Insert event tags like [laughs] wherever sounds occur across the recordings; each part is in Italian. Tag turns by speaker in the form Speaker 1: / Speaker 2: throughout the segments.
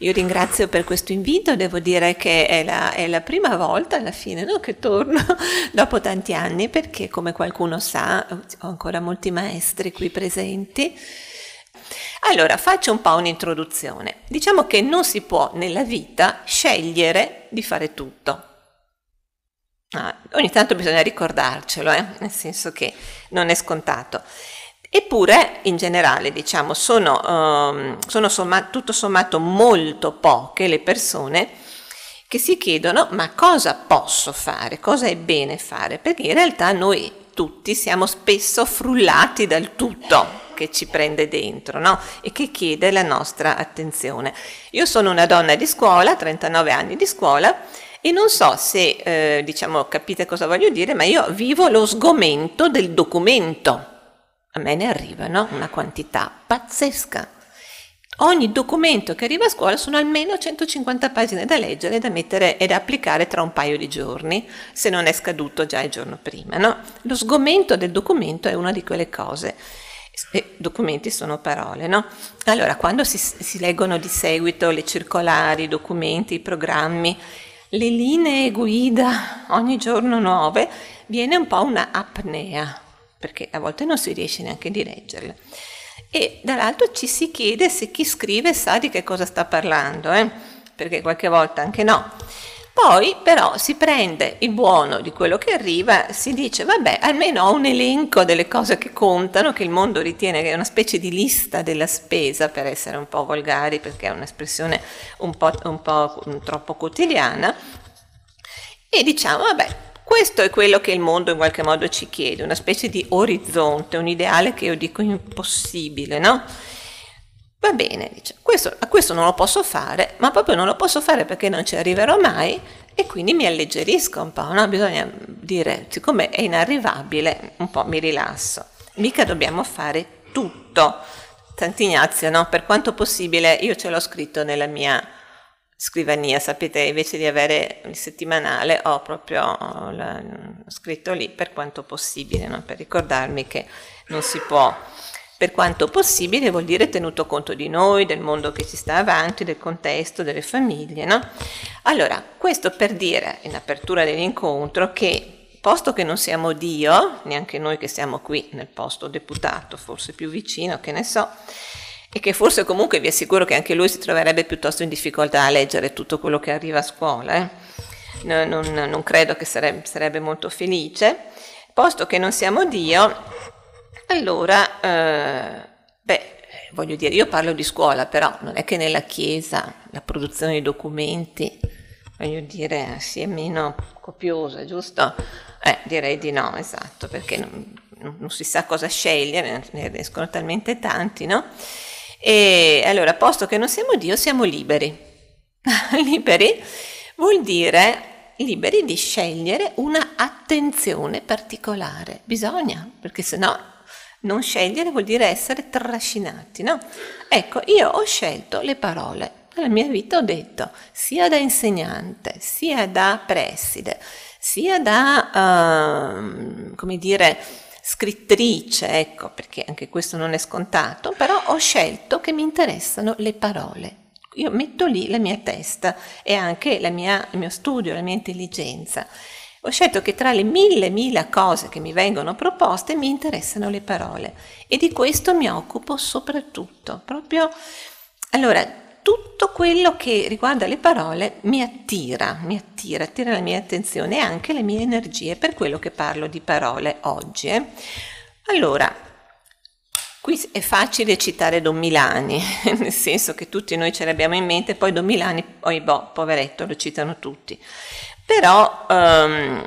Speaker 1: Io ringrazio per questo invito, devo dire che è la, è la prima volta alla fine no? che torno [laughs] dopo tanti anni perché come qualcuno sa ho ancora molti maestri qui presenti. Allora faccio un po' un'introduzione. Diciamo che non si può nella vita scegliere di fare tutto. Ah, ogni tanto bisogna ricordarcelo, eh? nel senso che non è scontato. Eppure, in generale, diciamo, sono, um, sono somma tutto sommato molto poche le persone che si chiedono ma cosa posso fare, cosa è bene fare, perché in realtà noi tutti siamo spesso frullati dal tutto che ci prende dentro no? e che chiede la nostra attenzione. Io sono una donna di scuola, 39 anni di scuola, e non so se eh, diciamo, capite cosa voglio dire, ma io vivo lo sgomento del documento a me ne arrivano una quantità pazzesca. Ogni documento che arriva a scuola sono almeno 150 pagine da leggere, da mettere e da applicare tra un paio di giorni, se non è scaduto già il giorno prima. No? Lo sgomento del documento è una di quelle cose. E documenti sono parole, no? Allora, quando si, si leggono di seguito le circolari, i documenti, i programmi, le linee guida ogni giorno nuove, viene un po' una apnea, perché a volte non si riesce neanche di leggerle. E dall'altro ci si chiede se chi scrive sa di che cosa sta parlando, eh? perché qualche volta anche no. Poi però si prende il buono di quello che arriva, si dice vabbè almeno ho un elenco delle cose che contano, che il mondo ritiene che è una specie di lista della spesa, per essere un po' volgari perché è un'espressione un po', un po' troppo quotidiana, e diciamo vabbè questo è quello che il mondo in qualche modo ci chiede, una specie di orizzonte, un ideale che io dico impossibile, no? Va bene, dice, questo, a questo non lo posso fare, ma proprio non lo posso fare perché non ci arriverò mai e quindi mi alleggerisco un po', no? Bisogna dire, siccome è inarrivabile, un po' mi rilasso. Mica dobbiamo fare tutto. Sant'Ignazio, no? Per quanto possibile, io ce l'ho scritto nella mia scrivania, sapete, invece di avere il settimanale ho proprio scritto lì per quanto possibile, no? per ricordarmi che non si può, per quanto possibile vuol dire tenuto conto di noi, del mondo che ci sta avanti, del contesto, delle famiglie. No? Allora, questo per dire in apertura dell'incontro che posto che non siamo Dio, neanche noi che siamo qui nel posto deputato, forse più vicino, che ne so, e che forse comunque vi assicuro che anche lui si troverebbe piuttosto in difficoltà a leggere tutto quello che arriva a scuola. Eh. No, non, non, credo che sarebbe, sarebbe, molto felice. Posto che non siamo Dio, allora, eh, beh, voglio dire, io parlo di scuola, però non è che nella Chiesa la produzione di documenti, voglio dire, sia meno copiosa, giusto? Eh, direi di no, esatto, perché non, non si sa cosa scegliere, ne escono talmente tanti, no? E allora, posto che non siamo Dio, siamo liberi. [laughs] liberi vuol dire liberi di scegliere una attenzione particolare. Bisogna, perché se no non scegliere vuol dire essere trascinati, no? Ecco, io ho scelto le parole. Nella mia vita ho detto, sia da insegnante, sia da preside, sia da, uh, come dire, scrittrice, ecco, perché anche questo non è scontato, però ho scelto che mi interessano le parole. Io metto lì la mia testa e anche mia, il mio studio, la mia intelligenza. Ho scelto che tra le mille, mille cose che mi vengono proposte mi interessano le parole e di questo mi occupo soprattutto, proprio allora tutto quello che riguarda le parole mi attira, mi attira, attira la mia attenzione e anche le mie energie, per quello che parlo di parole oggi. Eh. Allora, qui è facile citare Don Milani, [laughs] nel senso che tutti noi ce l'abbiamo in mente, poi Don Milani, poi boh, poveretto, lo citano tutti. Però... Um,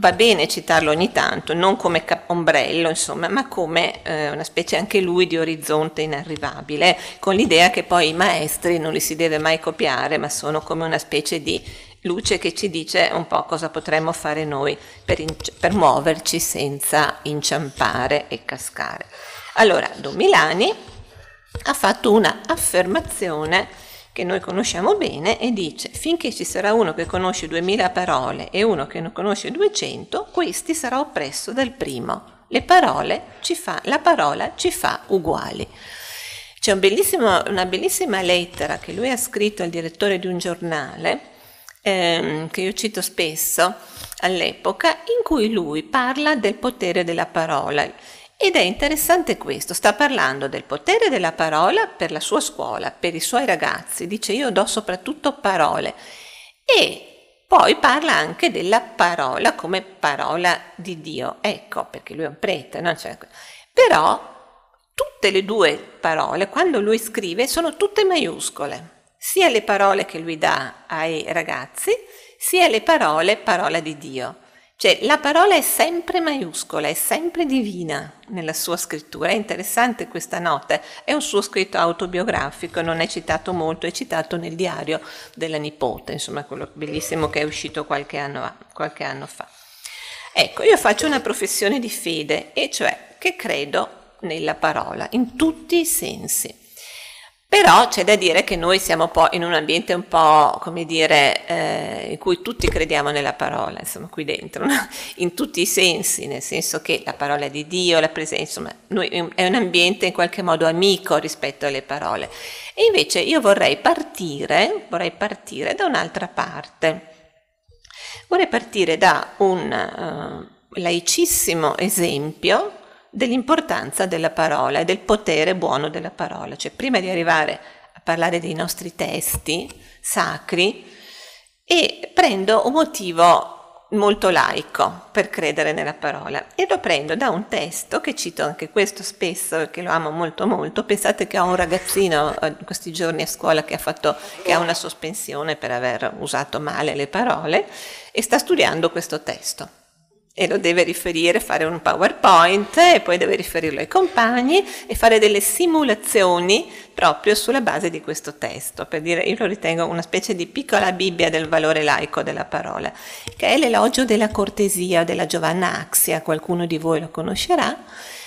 Speaker 1: va bene citarlo ogni tanto, non come ombrello, insomma, ma come eh, una specie anche lui di orizzonte inarrivabile, con l'idea che poi i maestri non li si deve mai copiare, ma sono come una specie di luce che ci dice un po' cosa potremmo fare noi per, per muoverci senza inciampare e cascare. Allora, Don Milani ha fatto una affermazione che noi conosciamo bene e dice finché ci sarà uno che conosce 2000 parole e uno che ne conosce 200, questi sarà oppresso dal primo. Le parole ci Fa, la parola ci fa uguali. C'è un una bellissima lettera che lui ha scritto al direttore di un giornale, ehm, che io cito spesso all'epoca, in cui lui parla del potere della parola ed è interessante questo, sta parlando del potere della parola per la sua scuola, per i suoi ragazzi, dice io do soprattutto parole e poi parla anche della parola come parola di Dio, ecco perché lui è un prete, no? cioè, però tutte le due parole quando lui scrive sono tutte maiuscole, sia le parole che lui dà ai ragazzi, sia le parole parola di Dio. Cioè la parola è sempre maiuscola, è sempre divina nella sua scrittura, è interessante questa nota, è un suo scritto autobiografico, non è citato molto, è citato nel diario della nipote, insomma quello bellissimo che è uscito qualche anno, qualche anno fa. Ecco, io faccio una professione di fede, e cioè che credo nella parola, in tutti i sensi. Però c'è da dire che noi siamo po- in un ambiente un po', come dire, eh, in cui tutti crediamo nella parola, insomma, qui dentro, no? in tutti i sensi, nel senso che la parola di Dio, la presenza, insomma, noi, è un ambiente in qualche modo amico rispetto alle parole. E invece io vorrei partire, vorrei partire da un'altra parte. Vorrei partire da un uh, laicissimo esempio dell'importanza della parola e del potere buono della parola. Cioè, prima di arrivare a parlare dei nostri testi sacri, e prendo un motivo molto laico per credere nella parola e lo prendo da un testo che cito anche questo spesso e che lo amo molto molto pensate che ho un ragazzino eh, in questi giorni a scuola che ha, fatto, che ha una sospensione per aver usato male le parole e sta studiando questo testo e lo deve riferire, fare un PowerPoint e poi deve riferirlo ai compagni e fare delle simulazioni proprio sulla base di questo testo, per dire io lo ritengo una specie di piccola Bibbia del valore laico della parola, che è l'elogio della cortesia della Giovanna Axia, qualcuno di voi lo conoscerà,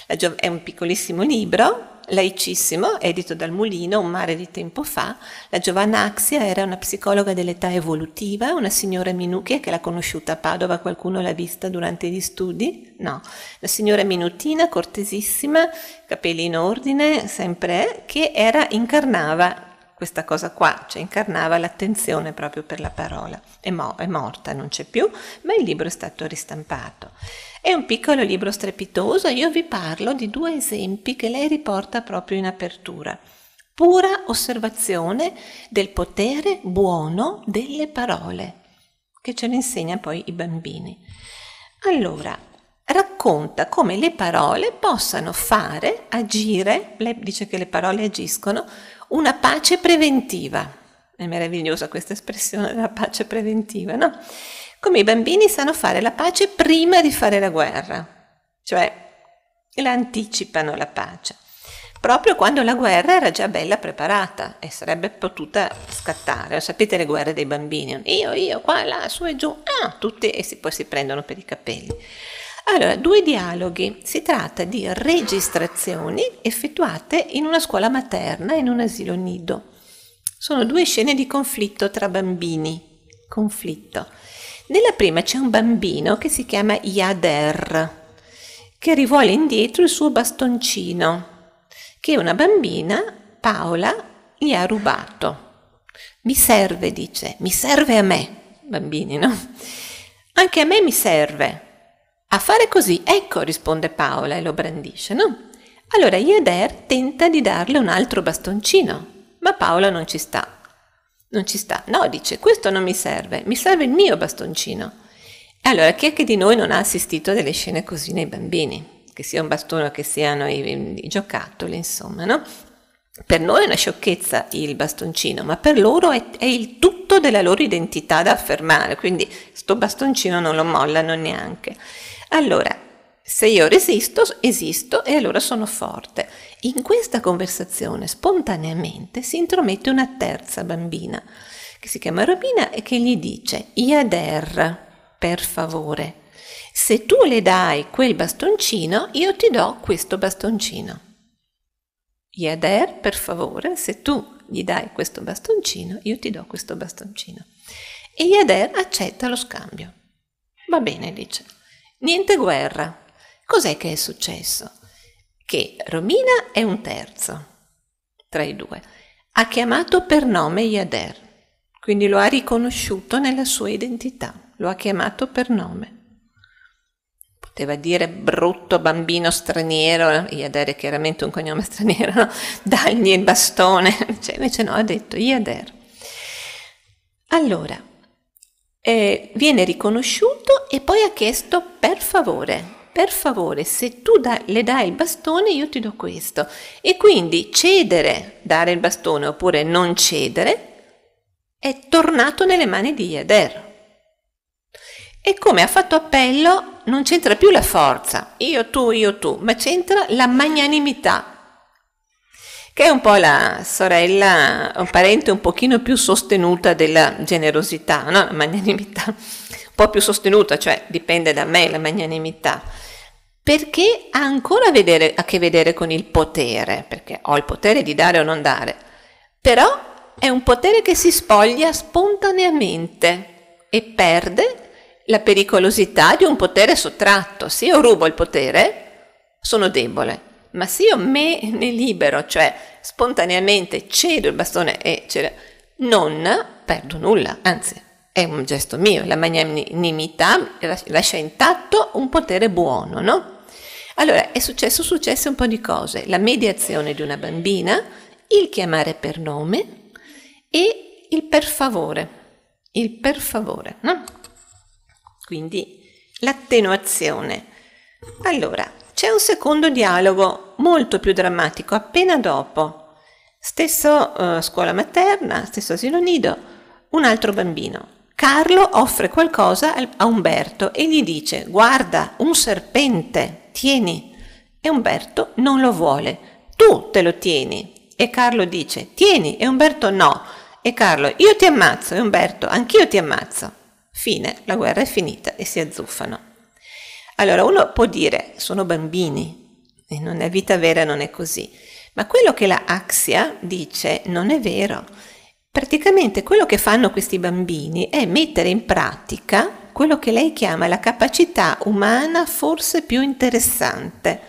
Speaker 1: è un piccolissimo libro laicissimo, edito dal Mulino un mare di tempo fa, la Giovanna Axia era una psicologa dell'età evolutiva, una signora Minucchia che l'ha conosciuta a Padova, qualcuno l'ha vista durante gli studi? No, la signora Minutina, cortesissima, capelli in ordine, sempre, che era, incarnava questa cosa qua, cioè incarnava l'attenzione proprio per la parola. È, mo- è morta, non c'è più, ma il libro è stato ristampato. È un piccolo libro strepitoso io vi parlo di due esempi che lei riporta proprio in apertura. Pura osservazione del potere buono delle parole, che ce lo insegna poi i bambini. Allora, racconta come le parole possano fare, agire, lei dice che le parole agiscono, una pace preventiva. È meravigliosa questa espressione della pace preventiva, no? come i bambini sanno fare la pace prima di fare la guerra, cioè la anticipano la pace, proprio quando la guerra era già bella preparata e sarebbe potuta scattare. Sapete le guerre dei bambini, io, io, qua, là, su e giù, ah, tutti e si, poi si prendono per i capelli. Allora, due dialoghi. Si tratta di registrazioni effettuate in una scuola materna in un asilo nido. Sono due scene di conflitto tra bambini. Conflitto. Nella prima c'è un bambino che si chiama Yader, che rivuole indietro il suo bastoncino, che una bambina, Paola, gli ha rubato. Mi serve, dice, mi serve a me, bambini, no? Anche a me mi serve. A fare così, ecco, risponde Paola e lo brandisce, no? Allora Yader tenta di darle un altro bastoncino, ma Paola non ci sta non ci sta. No, dice, questo non mi serve, mi serve il mio bastoncino. E allora, chi è che di noi non ha assistito a delle scene così nei bambini? Che sia un bastone o che siano i, i giocattoli, insomma, no? Per noi è una sciocchezza il bastoncino, ma per loro è, è, il tutto della loro identità da affermare, quindi sto bastoncino non lo mollano neanche. Allora, se io resisto, esisto e allora sono forte. In questa conversazione spontaneamente si intromette una terza bambina che si chiama Robina e che gli dice Iader, per favore, se tu le dai quel bastoncino, io ti do questo bastoncino. Iader, per favore, se tu gli dai questo bastoncino, io ti do questo bastoncino. E Iader accetta lo scambio. Va bene, dice. Niente guerra. Cos'è che è successo? che Romina è un terzo tra i due. Ha chiamato per nome Yader, quindi lo ha riconosciuto nella sua identità, lo ha chiamato per nome. Poteva dire brutto bambino straniero, Iader è chiaramente un cognome straniero, no? dagli il bastone, [laughs] cioè, invece no, ha detto Iader. Allora, eh, viene riconosciuto e poi ha chiesto per favore, per favore, se tu da- le dai il bastone, io ti do questo. E quindi cedere, dare il bastone oppure non cedere, è tornato nelle mani di Yader. E come ha fatto appello, non c'entra più la forza, io tu, io tu, ma c'entra la magnanimità, che è un po' la sorella, un parente un pochino più sostenuta della generosità, no? La magnanimità po' più sostenuta, cioè dipende da me la magnanimità, perché ha ancora a, vedere, a che vedere con il potere, perché ho il potere di dare o non dare, però è un potere che si spoglia spontaneamente e perde la pericolosità di un potere sottratto. Se io rubo il potere, sono debole, ma se io me ne libero, cioè spontaneamente cedo il bastone e cedo, non perdo nulla, anzi è un gesto mio, la magnanimità lascia intatto un potere buono, no? Allora, è successo, successe un po' di cose, la mediazione di una bambina, il chiamare per nome e il per favore, il per favore, no? Quindi l'attenuazione. Allora, c'è un secondo dialogo molto più drammatico appena dopo. Stesso eh, scuola materna, stesso asilo nido, un altro bambino. Carlo offre qualcosa a Umberto e gli dice guarda un serpente, tieni. E Umberto non lo vuole, tu te lo tieni. E Carlo dice tieni e Umberto no. E Carlo io ti ammazzo e Umberto anch'io ti ammazzo. Fine, la guerra è finita e si azzuffano. Allora uno può dire sono bambini, e non è vita vera, non è così. Ma quello che la Axia dice non è vero Praticamente quello che fanno questi bambini è mettere in pratica quello che lei chiama la capacità umana forse più interessante,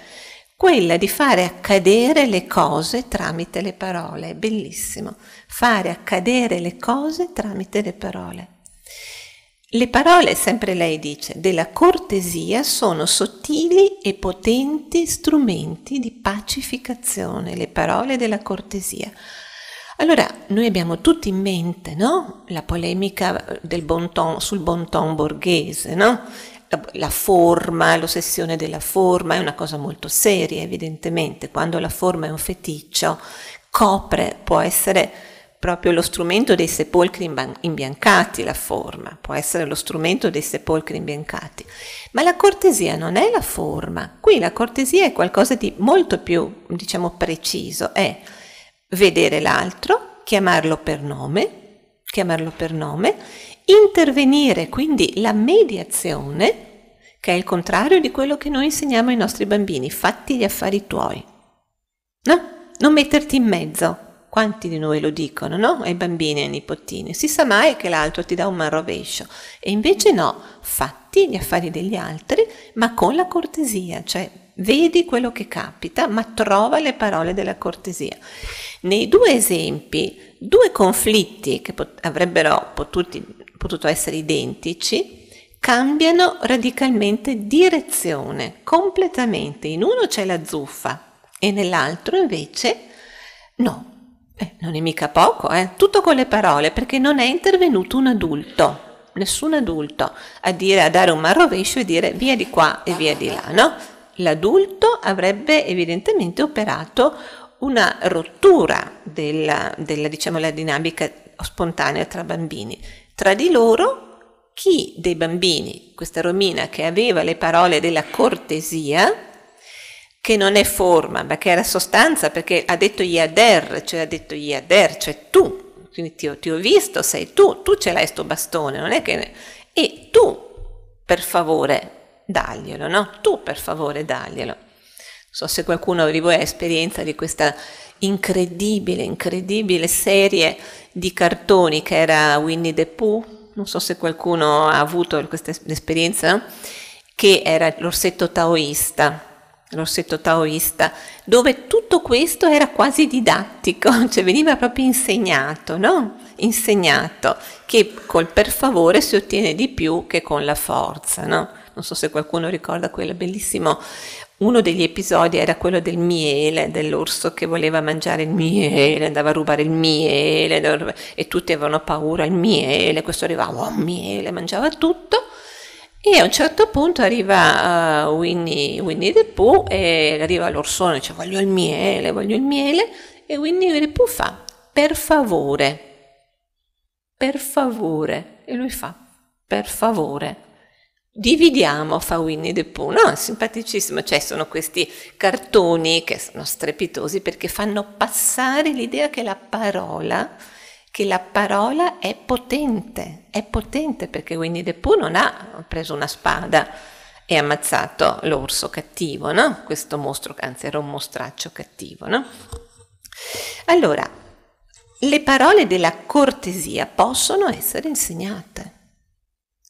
Speaker 1: quella di fare accadere le cose tramite le parole, è bellissimo, fare accadere le cose tramite le parole. Le parole, sempre lei dice, della cortesia sono sottili e potenti strumenti di pacificazione, le parole della cortesia allora, noi abbiamo tutti in mente no? la polemica bon ton, sul bon ton borghese, no? la, la forma, l'ossessione della forma è una cosa molto seria evidentemente, quando la forma è un feticcio, copre, può essere proprio lo strumento dei sepolcri imbiancati la forma, può essere lo strumento dei sepolcri imbiancati. Ma la cortesia non è la forma, qui la cortesia è qualcosa di molto più, diciamo, preciso, è vedere l'altro, chiamarlo per nome, chiamarlo per nome, intervenire, quindi la mediazione, che è il contrario di quello che noi insegniamo ai nostri bambini, fatti gli affari tuoi. No? Non metterti in mezzo, quanti di noi lo dicono, no? Ai bambini e ai nipotini. Si sa mai che l'altro ti dà un rovescio. E invece no, fatti gli affari degli altri, ma con la cortesia, cioè vedi quello che capita, ma trova le parole della cortesia. Nei due esempi, due conflitti che pot- avrebbero potuti, potuto essere identici, cambiano radicalmente direzione, completamente. In uno c'è la zuffa e nell'altro invece no, eh, non è mica poco, eh? tutto con le parole, perché non è intervenuto un adulto, nessun adulto, a dire, a dare un marrovescio e dire via di qua e via di là, no? L'adulto avrebbe evidentemente operato una rottura della, della diciamo, la dinamica spontanea tra bambini. Tra di loro chi dei bambini, questa Romina che aveva le parole della cortesia, che non è forma, ma che era sostanza, perché ha detto Iader, cioè ha detto Iader, cioè tu, quindi ti ho, ti ho visto, sei tu, tu ce l'hai sto bastone, non è che... E tu, per favore, daglielo, no? Tu, per favore, daglielo. Non so se qualcuno di voi ha esperienza di questa incredibile, incredibile serie di cartoni che era Winnie the Pooh, non so se qualcuno ha avuto questa esperienza, che era l'orsetto taoista, rossetto taoista, dove tutto questo era quasi didattico, [laughs] cioè veniva proprio insegnato, no? Insegnato che col per favore si ottiene di più che con la forza, no? Non so se qualcuno ricorda quello bellissimo. Uno degli episodi era quello del miele, dell'orso che voleva mangiare il miele, andava a rubare il miele e tutti avevano paura, il miele, questo arrivava, oh miele, mangiava tutto e a un certo punto arriva uh, Winnie, Winnie the Pooh e arriva l'orsone, dice cioè, voglio il miele, voglio il miele, e Winnie the Pooh fa per favore, per favore, e lui fa per favore. Dividiamo, fa Winnie the Pooh, no? È simpaticissimo, cioè sono questi cartoni che sono strepitosi perché fanno passare l'idea che la parola che la parola è potente, è potente perché Winnie the Pooh non ha preso una spada e ammazzato l'orso cattivo, no? Questo mostro, anzi era un mostraccio cattivo, no? Allora, le parole della cortesia possono essere insegnate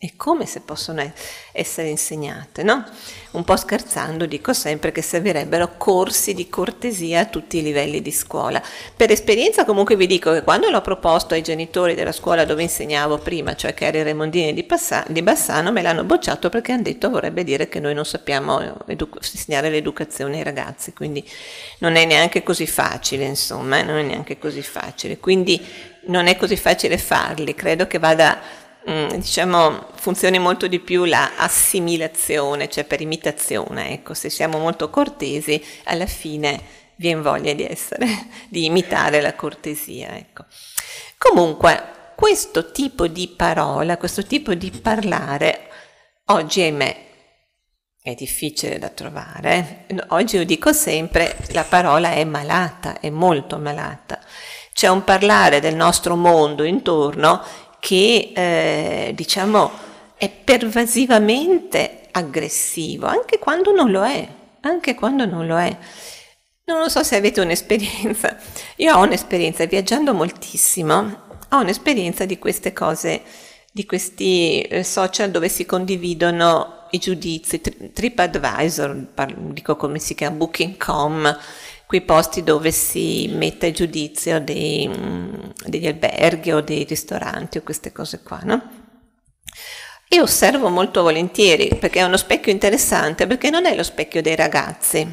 Speaker 1: e come se possono essere insegnate, no? Un po' scherzando dico sempre che servirebbero corsi di cortesia a tutti i livelli di scuola. Per esperienza comunque vi dico che quando l'ho proposto ai genitori della scuola dove insegnavo prima, cioè che era il Remondini di, Passa- di Bassano, me l'hanno bocciato perché hanno detto vorrebbe dire che noi non sappiamo edu- insegnare l'educazione ai ragazzi, quindi non è neanche così facile, insomma, eh, non è neanche così facile. Quindi non è così facile farli, credo che vada Mm, diciamo funzioni molto di più la assimilazione, cioè per imitazione, ecco, se siamo molto cortesi alla fine viene voglia di essere, [laughs] di imitare la cortesia, ecco. Comunque, questo tipo di parola, questo tipo di parlare, oggi ahimè è difficile da trovare. Eh. Oggi io dico sempre la parola è malata, è molto malata. C'è un parlare del nostro mondo intorno che eh, diciamo è pervasivamente aggressivo, anche quando non lo è, anche quando non lo è. Non so se avete un'esperienza, io ho un'esperienza viaggiando moltissimo, ho un'esperienza di queste cose, di questi eh, social dove si condividono i giudizi, TripAdvisor, dico come si chiama, Booking.com, quei posti dove si mette a giudizio dei, mm, degli alberghi o dei ristoranti o queste cose qua, no? E osservo molto volentieri perché è uno specchio interessante, perché non è lo specchio dei ragazzi.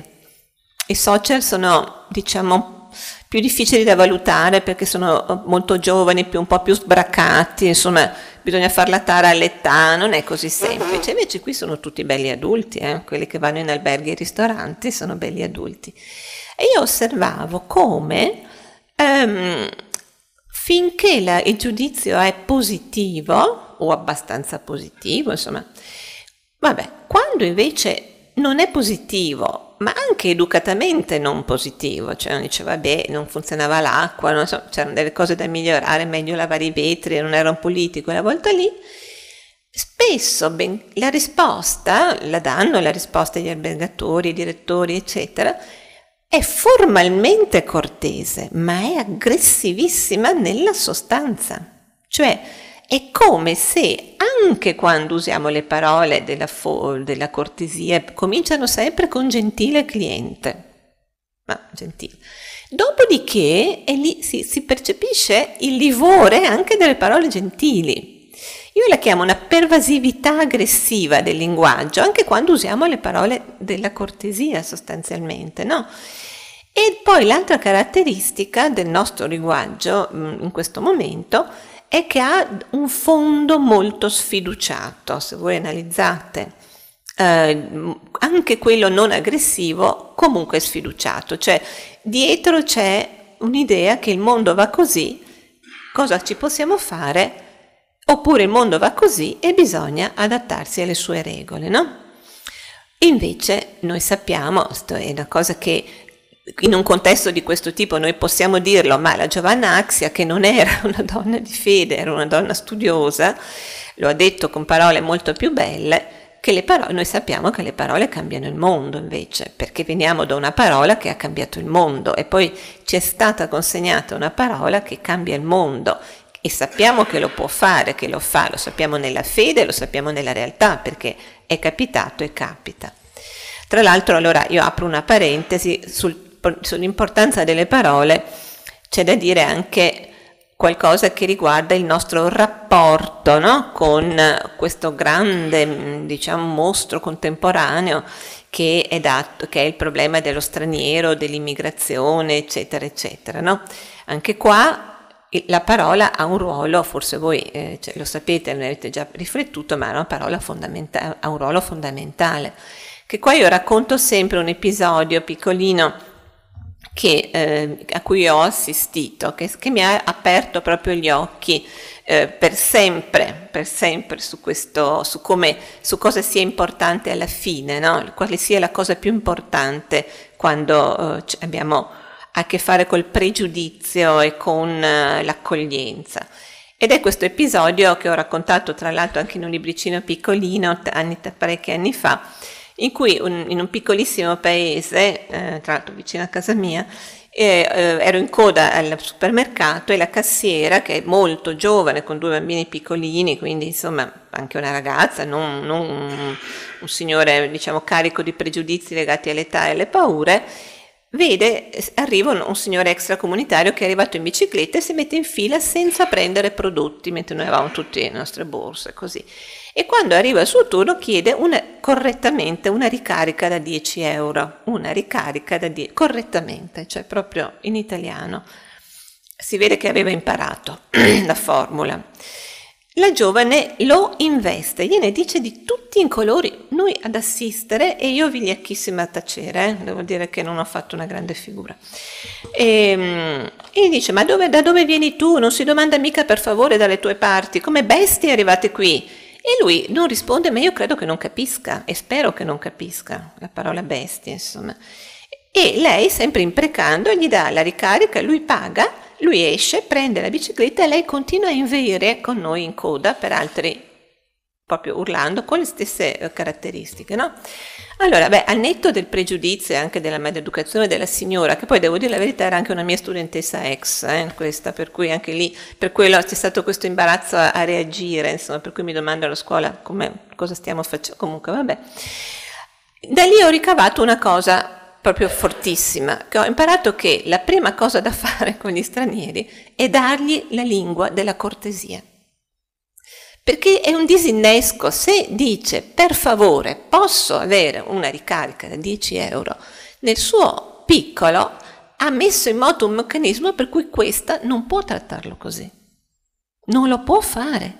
Speaker 1: I social sono, diciamo, più difficili da valutare perché sono molto giovani, più, un po' più sbraccati, insomma, bisogna farla tara all'età, non è così semplice. Invece qui sono tutti belli adulti, eh? quelli che vanno in alberghi e ristoranti sono belli adulti. E io osservavo come ehm, finché la, il giudizio è positivo, o abbastanza positivo, insomma, vabbè, quando invece non è positivo, ma anche educatamente non positivo, cioè non dice vabbè, non funzionava l'acqua, non so, c'erano delle cose da migliorare, meglio lavare i vetri, non era un politico, era volta lì, Spesso ben, la risposta la danno la risposta gli albergatori, i direttori, eccetera, è formalmente cortese, ma è aggressivissima nella sostanza. Cioè, è come se anche quando usiamo le parole della, fo- della cortesia cominciano sempre con gentile cliente. Ma gentile. Dopodiché lì, si, si percepisce il livore anche delle parole gentili. Io la chiamo una pervasività aggressiva del linguaggio, anche quando usiamo le parole della cortesia sostanzialmente, no? E poi l'altra caratteristica del nostro linguaggio mm, in questo momento è che ha un fondo molto sfiduciato. Se voi analizzate eh, mm, anche quello non aggressivo, comunque sfiduciato, cioè dietro c'è un'idea che il mondo va così, cosa ci possiamo fare? Oppure il mondo va così e bisogna adattarsi alle sue regole, no? Invece noi sappiamo, questo è una cosa che in un contesto di questo tipo noi possiamo dirlo, ma la Giovanna Axia, che non era [laughs] una donna di fede, era una donna studiosa, lo ha detto con parole molto più belle, che le parole, noi sappiamo che le parole cambiano il mondo invece, perché veniamo da una parola che ha cambiato il mondo e poi ci è stata consegnata una parola che cambia il mondo e sappiamo che lo può fare, che lo fa, lo sappiamo nella fede, lo sappiamo nella realtà perché è capitato e capita. Tra l'altro allora io apro una parentesi sul, sull'importanza delle parole, c'è da dire anche qualcosa che riguarda il nostro rapporto no? con questo grande mm, diciamo, mostro contemporaneo che è, dato, che è il problema dello straniero, dell'immigrazione, eccetera, eccetera. No? Anche qua la parola ha un ruolo, forse voi eh, cioè, lo sapete, ne avete già riflettuto, ma ha un ruolo fondamentale. Che qua io racconto sempre un episodio piccolino che, eh, a cui ho assistito, che, che, mi ha aperto proprio gli occhi eh, per sempre, per sempre su, questo, su, come, su cosa sia importante alla fine, no? quale sia la cosa più importante quando eh, abbiamo a che fare col pregiudizio e con eh, l'accoglienza. Ed è questo episodio che ho raccontato tra l'altro anche in un libricino piccolino, anni, parecchi anni fa, in cui un, in un piccolissimo paese, eh, tra l'altro vicino a casa mia, e, eh, ero in coda al supermercato e la cassiera, che è molto giovane, con due bambini piccolini, quindi insomma anche una ragazza, non, non un, un signore diciamo carico di pregiudizi legati all'età e alle paure, Vede, arriva un, signore extracomunitario che è arrivato in bicicletta e si mette in fila senza prendere prodotti, mentre noi avevamo tutte le nostre borse, così. E quando arriva il suo turno chiede una, correttamente una ricarica da 10 euro, una ricarica da 10, correttamente, cioè proprio in italiano. Si vede che aveva imparato [clears throat] la formula. La giovane lo investe, gliene dice di tutti i colori, noi ad assistere e io vigliacchissima a tacere, eh? devo dire che non ho fatto una grande figura. E, ehm, e dice, ma dove, da dove vieni tu? Non si domanda mica per favore dalle tue parti, come bestie arrivate qui? E lui non risponde, ma io credo che non capisca e spero che non capisca la parola bestia, insomma. E lei, sempre imprecando, gli dà la ricarica, lui paga lui esce, prende la bicicletta e lei continua a inveire con noi in coda per altri proprio urlando con le stesse eh, caratteristiche, no? Allora, beh, al netto del pregiudizio e anche della maleducazione della signora, che poi devo dire la verità era anche una mia studentessa ex, eh, questa, per cui anche lì, per quello c'è stato questo imbarazzo a, reagire, insomma, per cui mi domando alla scuola come, cosa stiamo facendo, comunque vabbè. Da lì ho ricavato una cosa proprio fortissima, che ho imparato che la prima cosa da fare con gli stranieri è dargli la lingua della cortesia. Perché è un disinnesco, se dice per favore posso avere una ricarica da 10 euro, nel suo piccolo ha messo in moto un meccanismo per cui questa non può trattarlo così. Non lo può fare.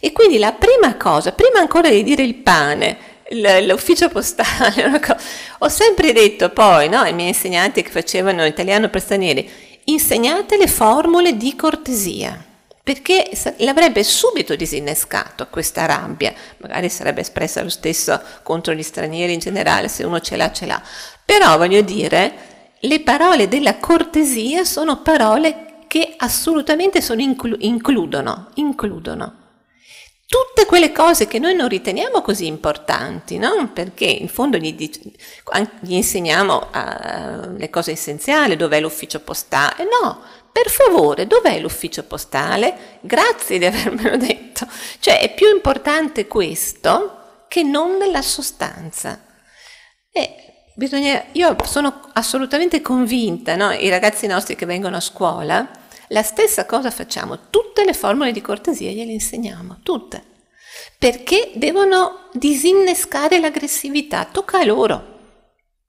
Speaker 1: E quindi la prima cosa, prima ancora di dire il pane, l'ufficio postale, [laughs] ho sempre detto poi no, ai miei insegnanti che facevano italiano per stranieri, insegnate le formule di cortesia perché l'avrebbe subito disinnescato questa rabbia, magari sarebbe espressa lo stesso contro gli stranieri in generale, se uno ce l'ha, ce l'ha. Però voglio dire, le parole della cortesia sono parole che assolutamente inclu- includono, includono tutte quelle cose che noi non riteniamo così importanti, no? perché in fondo gli, gli insegniamo uh, le cose essenziali, dov'è l'ufficio postale, no, per favore, dov'è l'ufficio postale? Grazie di avermelo [laughs] detto. Cioè è più importante questo che non la sostanza. E bisogna, io sono assolutamente convinta, no? i ragazzi nostri che vengono a scuola, la stessa cosa facciamo, tutte le formule di cortesia gliele insegniamo, tutte, perché devono disinnescare l'aggressività, tocca a loro.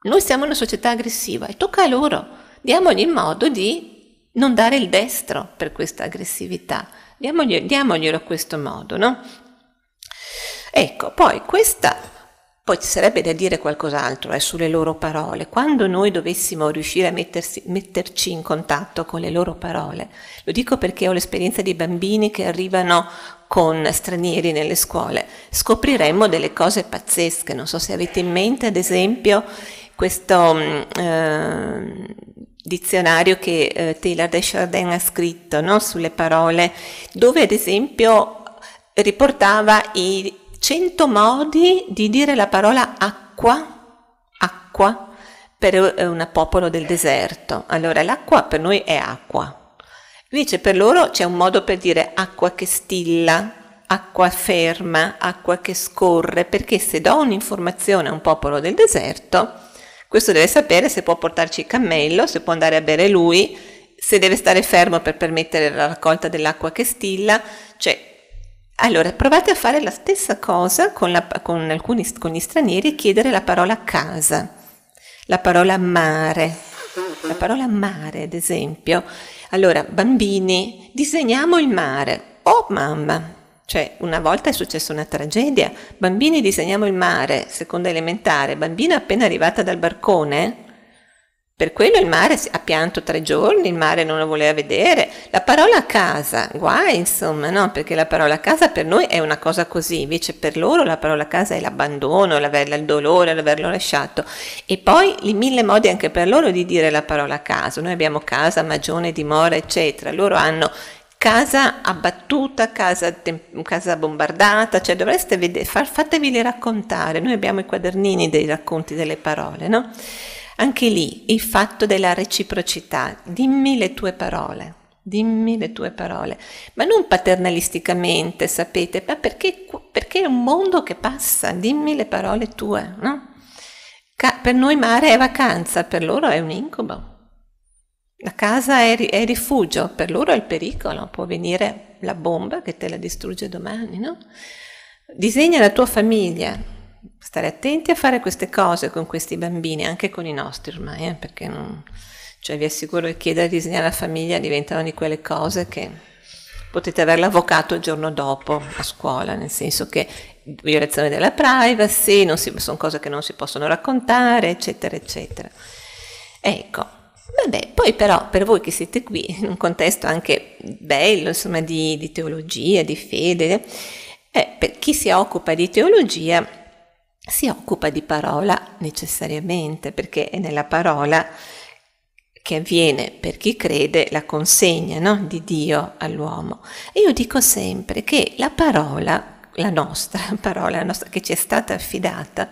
Speaker 1: Noi siamo una società aggressiva e tocca a loro, diamogli il modo di non dare il destro per questa aggressività, diamoglielo, diamoglielo a questo modo, no? Ecco, poi questa poi ci sarebbe da dire qualcos'altro eh, sulle loro parole. Quando noi dovessimo riuscire a mettersi, metterci in contatto con le loro parole, lo dico perché ho l'esperienza di bambini che arrivano con stranieri nelle scuole, scopriremmo delle cose pazzesche. Non so se avete in mente, ad esempio, questo mm, eh, dizionario che eh, Taylor Deschardin ha scritto no? sulle parole, dove ad esempio riportava i 100 modi di dire la parola acqua, acqua, per eh, un popolo del deserto. Allora l'acqua per noi è acqua, invece per loro c'è un modo per dire acqua che stilla, acqua ferma, acqua che scorre, perché se do un'informazione a un popolo del deserto, questo deve sapere se può portarci il cammello, se può andare a bere lui, se deve stare fermo per permettere la raccolta dell'acqua che stilla, cioè allora, provate a fare la stessa cosa con, la, con alcuni con gli stranieri e chiedere la parola casa, la parola mare, la parola mare ad esempio. Allora, bambini, disegniamo il mare. Oh mamma, cioè una volta è successa una tragedia, bambini disegniamo il mare, seconda elementare, bambina appena arrivata dal barcone, per quello il mare ha pianto tre giorni, il mare non lo voleva vedere. La parola casa, guai insomma, no? Perché la parola casa per noi è una cosa così, invece per loro la parola casa è l'abbandono, l'averla, il dolore, l'averlo lasciato. E poi i mille modi anche per loro di dire la parola casa. Noi abbiamo casa, magione, dimora, eccetera. Loro hanno casa abbattuta, casa, casa, bombardata, cioè dovreste vedere, fatevi le raccontare. Noi abbiamo i quadernini dei racconti delle parole, no? Anche lì il fatto della reciprocità, dimmi le tue parole, dimmi le tue parole, ma non paternalisticamente, sapete, ma perché, perché è un mondo che passa, dimmi le parole tue, no? Ca- per noi mare è vacanza, per loro è un incubo. La casa è, è, rifugio, per loro è il pericolo, può venire la bomba che te la distrugge domani, no? Disegna la tua famiglia, stare attenti a fare queste cose con questi bambini, anche con i nostri ormai, eh, perché non, cioè vi assicuro che chiedere a Disney la famiglia diventano di quelle cose che potete averla avvocato il giorno dopo a scuola, nel senso che violazione della privacy, si, sono cose che non si possono raccontare, eccetera, eccetera. Ecco, Vabbè, poi però per voi che siete qui in un contesto anche bello, insomma, di, di teologia, di fede, eh, per chi si occupa di teologia si occupa di parola necessariamente, perché è nella parola che avviene per chi crede la consegna no? di Dio all'uomo. E io dico sempre che la parola, la nostra [laughs] parola, la nostra, che ci è stata affidata,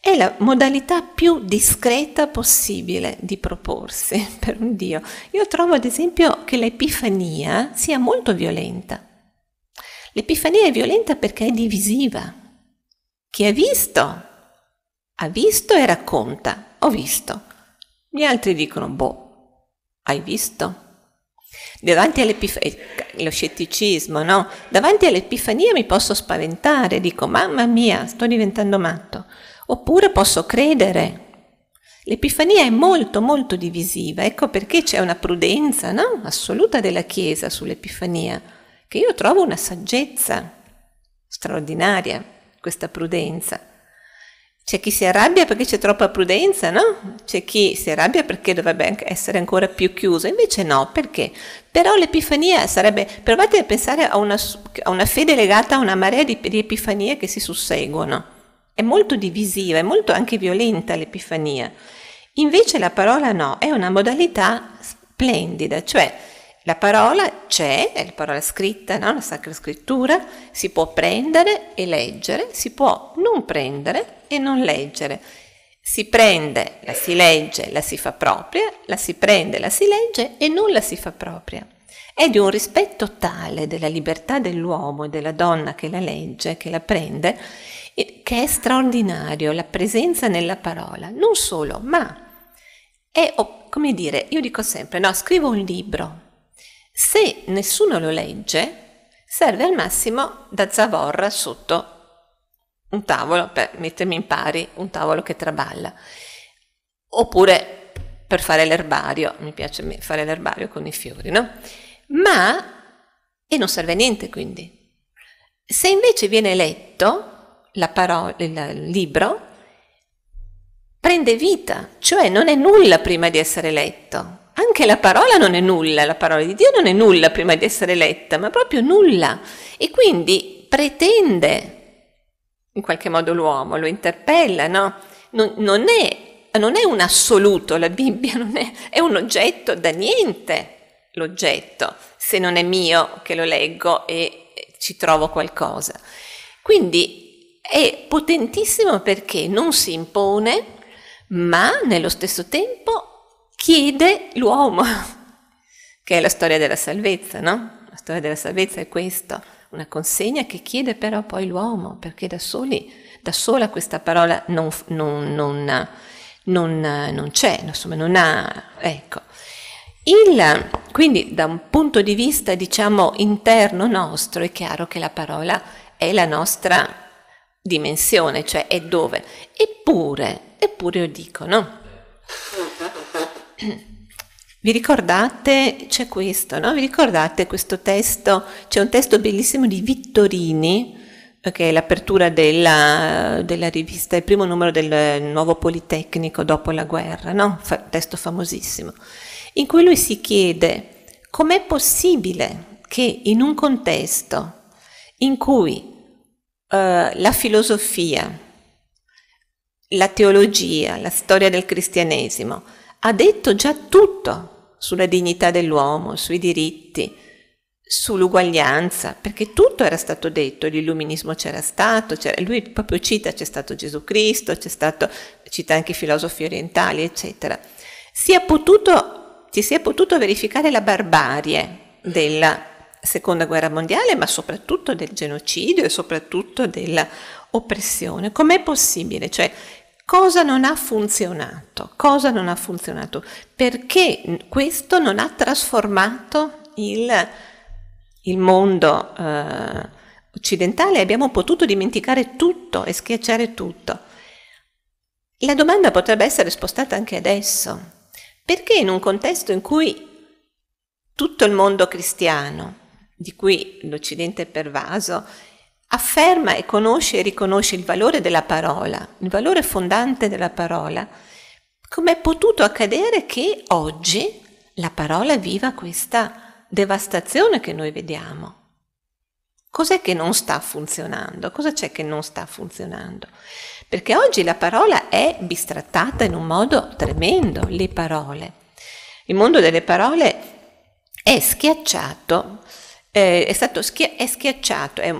Speaker 1: è la modalità più discreta possibile di proporsi [laughs] per un Dio. Io trovo ad esempio che l'Epifania sia molto violenta. L'Epifania è violenta perché è divisiva chi ha visto? Ha visto e racconta. Ho visto. Gli altri dicono, boh, hai visto? Davanti all'epifania, eh, lo scetticismo, no? Davanti all'epifania mi posso spaventare, dico, mamma mia, sto diventando matto. Oppure posso credere. L'epifania è molto, molto divisiva, ecco perché c'è una prudenza, no? Assoluta della Chiesa sull'epifania, che io trovo una saggezza straordinaria questa prudenza. C'è chi si arrabbia perché c'è troppa prudenza, no? C'è chi si arrabbia perché dovrebbe essere ancora più chiuso, invece no, perché? Però l'epifania sarebbe, provate a pensare a una, a una fede legata a una marea di, di epifanie che si susseguono. È molto divisiva, è molto anche violenta l'epifania. Invece la parola no è una modalità splendida, cioè la parola c'è, è la parola scritta, no? la Sacra Scrittura, si può prendere e leggere, si può non prendere e non leggere. Si prende, la si legge, la si fa propria, la si prende, la si legge e non la si fa propria. È di un rispetto tale della libertà dell'uomo e della donna che la legge, che la prende, che è straordinario la presenza nella parola, non solo, ma è, come dire, io dico sempre, no, scrivo un libro, se nessuno lo legge, serve al massimo da zavorra sotto un tavolo per mettermi in pari, un tavolo che traballa. Oppure per fare l'erbario, mi piace fare l'erbario con i fiori, no? Ma, e non serve a niente quindi. Se invece viene letto parola, il libro, prende vita, cioè non è nulla prima di essere letto anche la parola non è nulla, la parola di Dio non è nulla prima di essere letta, ma proprio nulla. E quindi pretende in qualche modo l'uomo, lo interpella, no? Non, non, è, non è, un assoluto la Bibbia, [laughs] è, è un oggetto da niente l'oggetto, se non è mio che lo leggo e ci trovo qualcosa. Quindi è potentissimo perché non si impone, ma nello stesso tempo chiede l'uomo, [laughs] che è la storia della salvezza, no? La storia della salvezza è questa, una consegna che chiede però poi l'uomo, perché da, soli, da sola questa parola non, non, non, non c'è, insomma non ha, ecco. Il, quindi da un punto di vista diciamo interno nostro è chiaro che la parola è la nostra dimensione, cioè è dove. Eppure, eppure io dico, no? Mm. Vi ricordate, c'è questo, no? Vi ricordate questo testo? C'è un testo bellissimo di Vittorini, eh, che è l'apertura della, della, rivista, il primo numero del nuovo Politecnico dopo la guerra, no? Fa, testo famosissimo, in cui lui si chiede com'è possibile che in un contesto in cui eh, la filosofia, la teologia, la storia del cristianesimo ha detto già tutto sulla dignità dell'uomo, sui diritti, sull'uguaglianza, perché tutto era stato detto, l'illuminismo c'era stato, c'era, lui proprio cita, c'è stato Gesù Cristo, c'è stato, cita anche i filosofi orientali, eccetera. Si è potuto, ci si è potuto verificare la barbarie della seconda guerra mondiale, ma soprattutto del genocidio e soprattutto dell'oppressione. Com'è possibile? Cioè, Cosa non ha funzionato? Cosa non ha funzionato? Perché questo non ha trasformato il, il mondo eh, occidentale? Abbiamo potuto dimenticare tutto e schiacciare tutto. La domanda potrebbe essere spostata anche adesso. Perché in un contesto in cui tutto il mondo cristiano, di cui l'Occidente è pervaso, afferma e conosce e riconosce il valore della parola, il valore fondante della parola, com'è potuto accadere che oggi la parola viva questa devastazione che noi vediamo? Cos'è che non sta funzionando? Cosa c'è che non sta funzionando? Perché oggi la parola è bistrattata in un modo tremendo, le parole. Il mondo delle parole è schiacciato, eh, è stato schia- è schiacciato, è,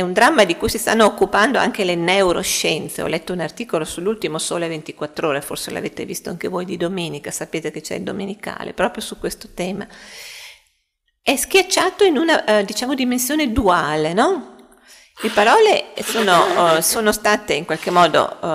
Speaker 1: è un dramma di cui si stanno occupando anche le neuroscienze. Ho letto un articolo sull'ultimo Sole 24 ore, forse l'avete visto anche voi di domenica, sapete che c'è il domenicale, proprio su questo tema. È schiacciato in una eh, diciamo, dimensione duale, no? Le parole sono, uh, sono, state in qualche modo uh,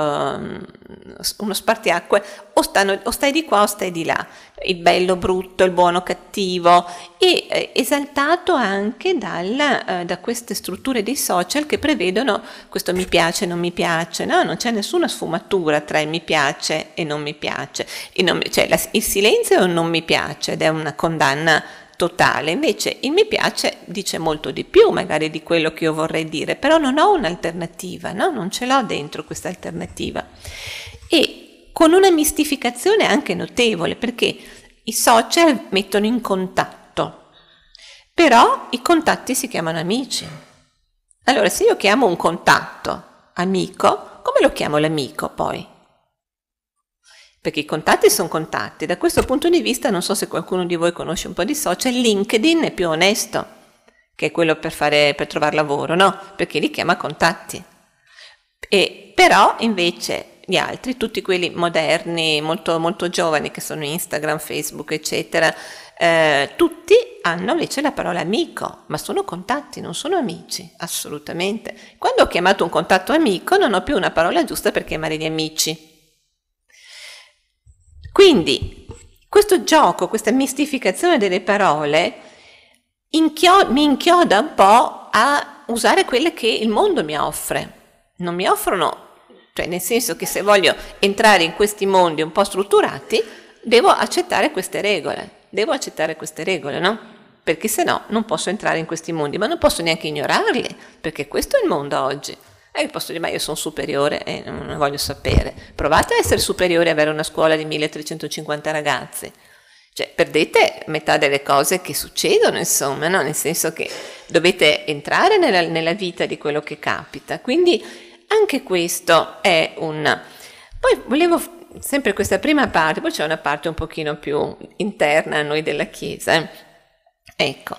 Speaker 1: uno spartiacque, o, stanno, o, stai di qua o stai di là, il bello brutto, il buono cattivo, e eh, esaltato anche dal, uh, da queste strutture dei social che prevedono questo mi piace, non mi piace, no? non c'è nessuna sfumatura tra il mi piace e non mi piace, non mi, cioè la, il silenzio è un non mi piace ed è una condanna totale, invece il mi piace dice molto di più magari di quello che io vorrei dire, però non ho un'alternativa, no? non ce l'ho dentro questa alternativa. E con una mistificazione anche notevole, perché i social mettono in contatto, però i contatti si chiamano amici. Allora, se io chiamo un contatto amico, come lo chiamo l'amico poi? perché i contatti sono contatti. Da questo punto di vista, non so se qualcuno di voi conosce un po' di social, LinkedIn è più onesto, che è quello per, fare, per trovare lavoro, no? Perché li chiama contatti. E, però invece gli altri, tutti quelli moderni, molto, molto giovani, che sono Instagram, Facebook, eccetera, eh, tutti hanno invece la parola amico, ma sono contatti, non sono amici, assolutamente. Quando ho chiamato un contatto amico non ho più una parola giusta per chiamare gli amici, quindi questo gioco, questa mistificazione delle parole inchio- mi inchioda un po' a usare quelle che il mondo mi offre. Non mi offrono, cioè nel senso che se voglio entrare in questi mondi un po' strutturati, devo accettare queste regole, devo accettare queste regole, no? Perché se no non posso entrare in questi mondi, ma non posso neanche ignorarli, perché questo è il mondo oggi. E io posso dire, ma io sono superiore e non voglio sapere. Provate a essere superiori e avere una scuola di 1350 ragazzi. Cioè, perdete metà delle cose che succedono, insomma, no? nel senso che dovete entrare nella, nella vita di quello che capita. Quindi anche questo è un... Poi volevo sempre questa prima parte, poi c'è una parte un pochino più interna a noi della Chiesa. Eh. Ecco,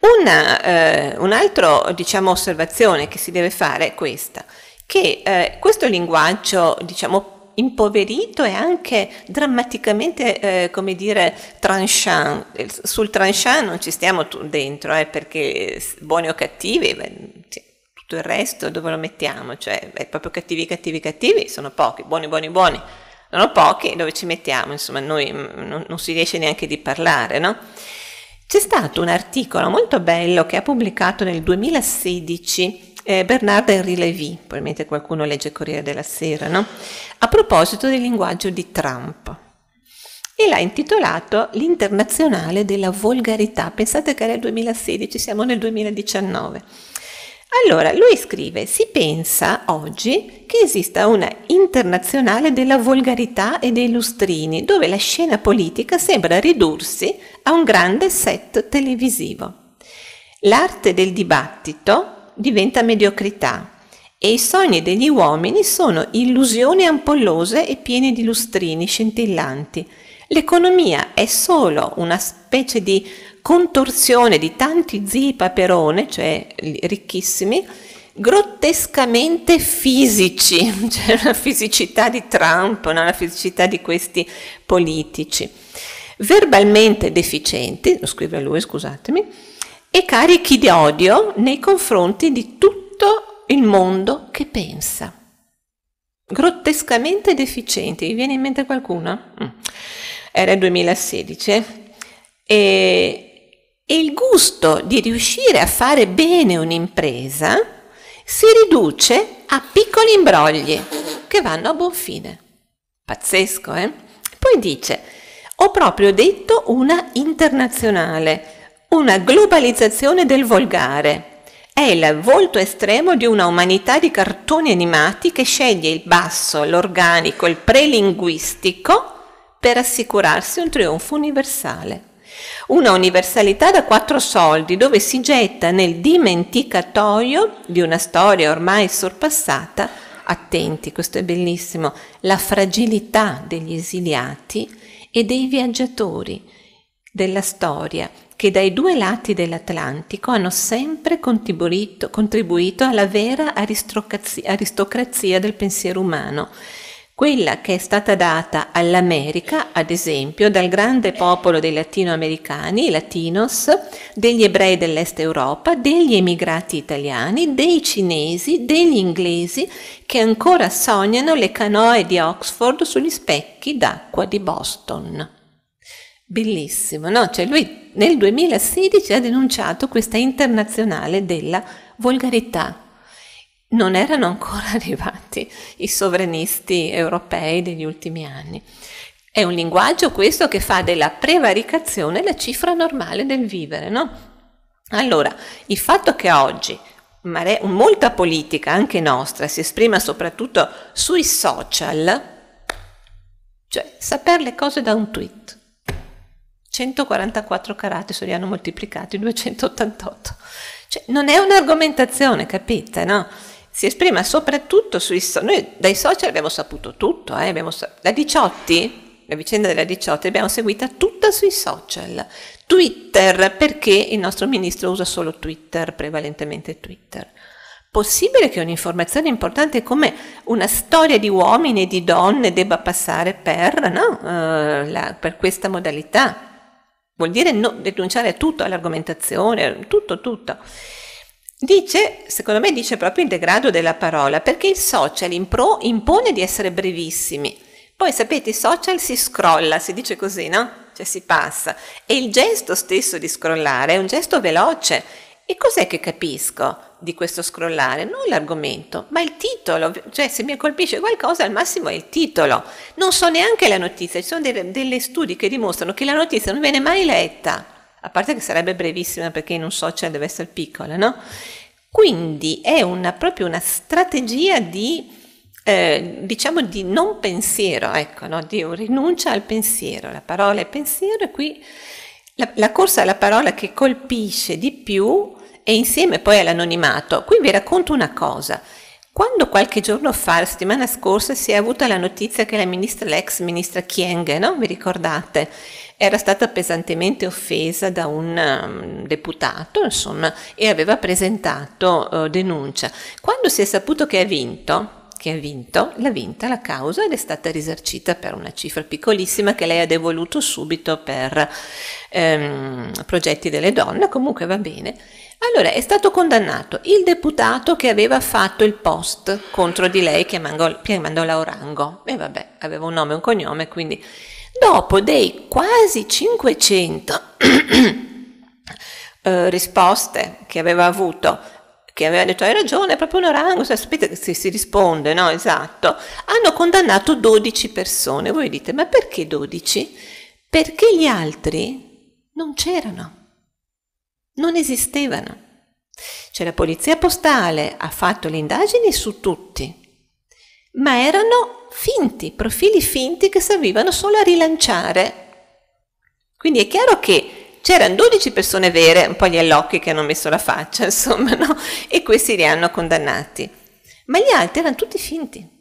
Speaker 1: una, eh, un'altra diciamo, osservazione che si deve fare è questa, che eh, questo linguaggio diciamo, impoverito è anche drammaticamente, eh, come dire, tranchant. Eh, sul tranchant non ci stiamo dentro, eh, perché buoni o cattivi, beh, tutto il resto dove lo mettiamo? Cioè, beh, proprio cattivi, cattivi, cattivi sono pochi, buoni, buoni, buoni sono pochi, dove ci mettiamo? Insomma, noi mm, non, non si riesce neanche di parlare, no? C'è stato un articolo molto bello che ha pubblicato nel 2016 eh, Bernardo Henri Lévy, probabilmente qualcuno legge Corriere della Sera, no? a proposito del linguaggio di Trump. E l'ha intitolato L'internazionale della volgarità. Pensate che era il 2016, siamo nel 2019. Allora, lui scrive, si pensa oggi che esista una internazionale della volgarità e dei lustrini, dove la scena politica sembra ridursi a un grande set televisivo. L'arte del dibattito diventa mediocrità e i sogni degli uomini sono illusioni ampollose e piene di lustrini scintillanti. L'economia è solo una specie di contorsione di tanti zii paperone, cioè ricchissimi, grottescamente fisici, [laughs] cioè la fisicità di Trump, no? la fisicità di questi politici, verbalmente deficienti, lo scrive lui scusatemi, e carichi di odio nei confronti di tutto il mondo che pensa. Grottescamente deficienti, vi viene in mente qualcuno? Mm. Era il 2016 eh? e e il gusto di riuscire a fare bene un'impresa si riduce a piccoli imbrogli che vanno a buon fine. Pazzesco, eh? Poi dice, ho proprio detto una internazionale, una globalizzazione del volgare, è il volto estremo di una umanità di cartoni animati che sceglie il basso, l'organico, il prelinguistico per assicurarsi un trionfo universale. Una universalità da quattro soldi dove si getta nel dimenticatoio di una storia ormai sorpassata, attenti, questo è bellissimo, la fragilità degli esiliati e dei viaggiatori della storia che dai due lati dell'Atlantico hanno sempre contribuito, contribuito alla vera aristocrazia, aristocrazia del pensiero umano quella che è stata data all'America, ad esempio, dal grande popolo dei latinoamericani, i latinos, degli ebrei dell'est Europa, degli emigrati italiani, dei cinesi, degli inglesi che ancora sognano le canoe di Oxford sugli specchi d'acqua di Boston. Bellissimo, no? Cioè lui nel 2016 ha denunciato questa internazionale della volgarità non erano ancora [laughs] arrivati i sovranisti europei degli ultimi anni. È un linguaggio questo che fa della prevaricazione la cifra normale del vivere, no? Allora, il fatto che oggi molta politica, anche nostra, si esprima soprattutto sui social, cioè sapere le cose da un tweet. 144 caratteri, se li hanno moltiplicati, 288. Cioè, non è un'argomentazione, capite, no? si esprima soprattutto sui social. Noi dai social abbiamo saputo tutto, eh? abbiamo sa- la 18, la vicenda della 18 l'abbiamo seguita tutta sui social. Twitter, perché il nostro ministro usa solo Twitter, prevalentemente Twitter. Possibile che un'informazione importante come una storia di uomini e di donne debba passare per, no? uh, la, per questa modalità? Vuol dire no, denunciare tutto all'argomentazione, tutto, tutto. Dice, secondo me dice proprio il degrado della parola, perché il social impro, impone di essere brevissimi. Poi sapete, i social si scrolla, si dice così, no? Cioè si passa. E il gesto stesso di scrollare è un gesto veloce. E cos'è che capisco di questo scrollare? Non l'argomento, ma il titolo. Cioè se mi colpisce qualcosa al massimo è il titolo. Non so neanche la notizia. Ci sono dei, degli studi che dimostrano che la notizia non viene mai letta a parte che sarebbe brevissima perché in un social cioè, deve essere piccola, no? Quindi è una, proprio una strategia di, eh, diciamo, di non pensiero, ecco, no? di rinuncia al pensiero. La parola è pensiero e qui la, la corsa è la parola che colpisce di più e insieme poi all'anonimato. Qui vi racconto una cosa. Quando qualche giorno fa, la settimana scorsa, si è avuta la notizia che la ministra, l'ex ministra Chieng, no? vi ricordate, era stata pesantemente offesa da un um, deputato, insomma, e aveva presentato uh, denuncia. Quando si è saputo che ha vinto, che ha vinto, l'ha vinta la causa ed è stata risarcita per una cifra piccolissima che lei ha devoluto subito per ehm, progetti delle donne, comunque va bene allora, è stato condannato il deputato che aveva fatto il post contro di lei chiamando, chiamandola Orango. E vabbè, aveva un nome e un cognome, quindi dopo dei quasi 500 [coughs] eh, risposte che aveva avuto che aveva detto hai ragione, è proprio un orango, sapete se si risponde, no? Esatto. Hanno condannato 12 persone. Voi dite, ma perché 12? Perché gli altri non c'erano non esistevano. Cioè la polizia postale ha fatto le indagini su tutti, ma erano finti, profili finti che servivano solo a rilanciare. Quindi è chiaro che c'erano 12 persone vere, un po' gli allocchi che hanno messo la faccia, [laughs] insomma, no? E questi li hanno condannati. Ma gli altri erano tutti finti.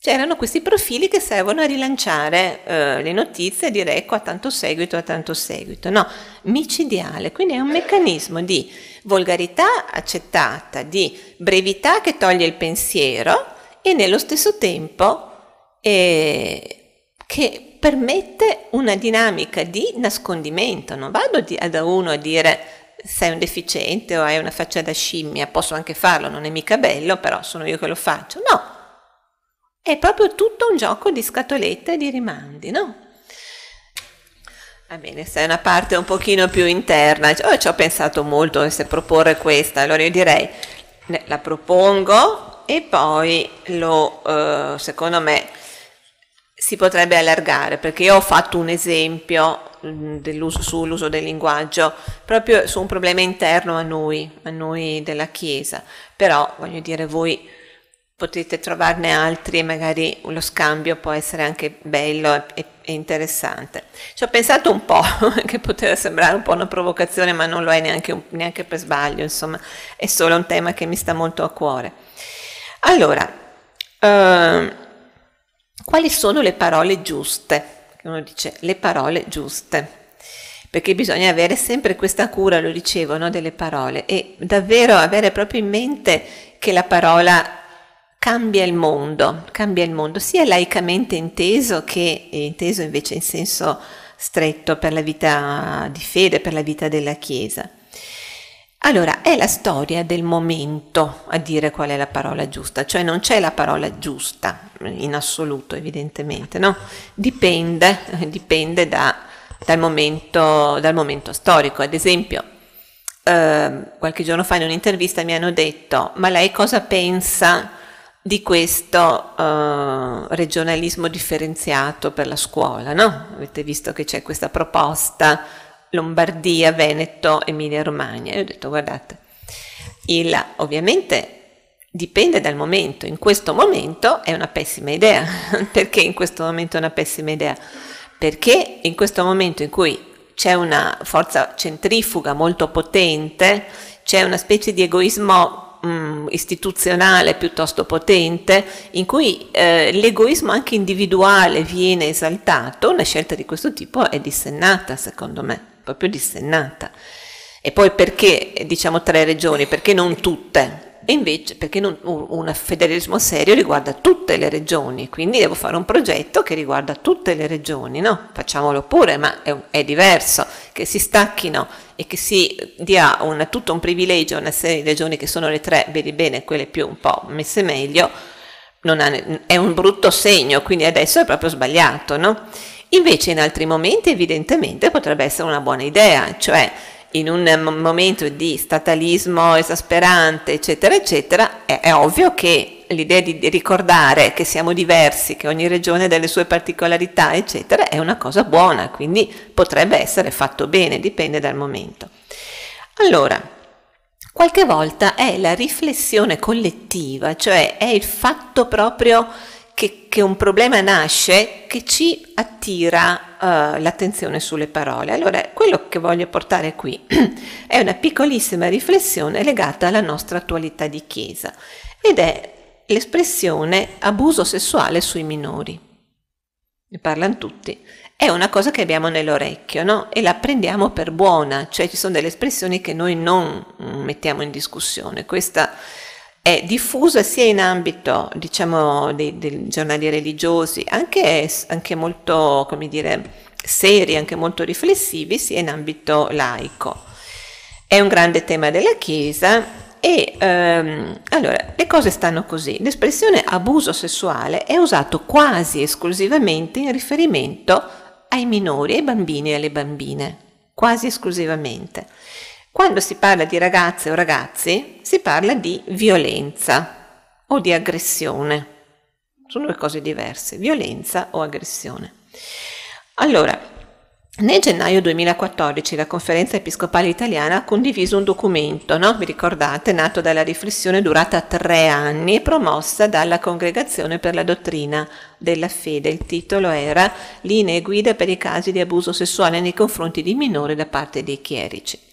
Speaker 1: C'erano cioè, questi profili che servono a rilanciare eh, le notizie e dire ecco a tanto seguito, a tanto seguito. No, micidiale, quindi è un meccanismo di volgarità accettata, di brevità che toglie il pensiero e nello stesso tempo eh, che permette una dinamica di nascondimento. Non vado di, da uno a dire sei un deficiente o hai una faccia da scimmia, posso anche farlo, non è mica bello, però sono io che lo faccio. No è proprio tutto un gioco di scatolette e di rimandi, no? Va bene, se è una parte un pochino più interna, oh, ci ho pensato molto se proporre questa, allora io direi la propongo e poi lo, eh, secondo me, si potrebbe allargare, perché io ho fatto un esempio mm, dell'uso, sull'uso del linguaggio proprio su un problema interno a noi, a noi della Chiesa, però voglio dire voi potete trovarne altri e magari lo scambio può essere anche bello e, interessante. Ci ho pensato un po', [laughs] che poteva sembrare un po' una provocazione, ma non lo è neanche, neanche per sbaglio, insomma, è solo un tema che mi sta molto a cuore. Allora, eh, quali sono le parole giuste? Uno dice le parole giuste perché bisogna avere sempre questa cura, lo dicevo, no, delle parole e davvero avere proprio in mente che la parola cambia il mondo, cambia il mondo sia laicamente inteso che inteso invece in senso stretto per la vita di fede, per la vita della Chiesa. Allora, è la storia del momento a dire qual è la parola giusta, cioè non c'è la parola giusta in assoluto, evidentemente, no? Dipende, [laughs] dipende da, dal, momento, dal, momento, storico. Ad esempio, eh, qualche giorno fa in un'intervista mi hanno detto, ma lei cosa pensa di questo eh, regionalismo differenziato per la scuola, no? Avete visto che c'è questa proposta Lombardia, Veneto, Emilia Romagna. E ho detto, guardate, il, ovviamente dipende dal momento, in questo momento è una pessima idea. [laughs] Perché in questo momento è una pessima idea? Perché in questo momento in cui c'è una forza centrifuga molto potente, c'è una specie di egoismo mh, istituzionale piuttosto potente, in cui eh, l'egoismo anche individuale viene esaltato, una scelta di questo tipo è dissennata, secondo me, proprio dissennata. E poi perché, diciamo tre regioni, perché non tutte? E invece, perché non, un federalismo serio riguarda tutte le regioni, quindi devo fare un progetto che riguarda tutte le regioni, no? Facciamolo pure, ma è, è diverso che si stacchino e che si dia una, tutto un privilegio a una serie di regioni che sono le tre, vedi bene, quelle più un po' messe meglio, ha, è un brutto segno, quindi adesso è proprio sbagliato, no? Invece in altri momenti evidentemente potrebbe essere una buona idea, cioè in un momento di statalismo esasperante, eccetera, eccetera, è, è ovvio che l'idea di, di ricordare che siamo diversi, che ogni regione ha delle sue particolarità, eccetera, è una cosa buona, quindi potrebbe essere fatto bene, dipende dal momento. Allora, qualche volta è la riflessione collettiva, cioè è il fatto proprio che, che un problema nasce che ci attira uh, l'attenzione sulle parole. Allora, quello che voglio portare qui [clears throat] è una piccolissima riflessione legata alla nostra attualità di Chiesa ed è l'espressione abuso sessuale sui minori. Ne parlano tutti. È una cosa che abbiamo nell'orecchio, no? E la prendiamo per buona, cioè ci sono delle espressioni che noi non mm, mettiamo in discussione. Questa è diffusa sia in ambito, diciamo, dei, dei giornali religiosi, anche, anche molto, come dire, seri, anche molto riflessivi, sia in ambito laico. È un grande tema della Chiesa e ehm, allora le cose stanno così. L'espressione abuso sessuale è usato quasi esclusivamente in riferimento ai minori, ai bambini e alle bambine, quasi esclusivamente. Quando si parla di ragazze o ragazzi, si parla di violenza o di aggressione. Sono due cose diverse, violenza o aggressione. Allora, nel gennaio 2014 la Conferenza Episcopale Italiana ha condiviso un documento, no? vi ricordate, nato dalla riflessione durata tre anni e promossa dalla Congregazione per la Dottrina della Fede. Il titolo era Linee guida per i casi di abuso sessuale nei confronti di minori da parte dei chierici.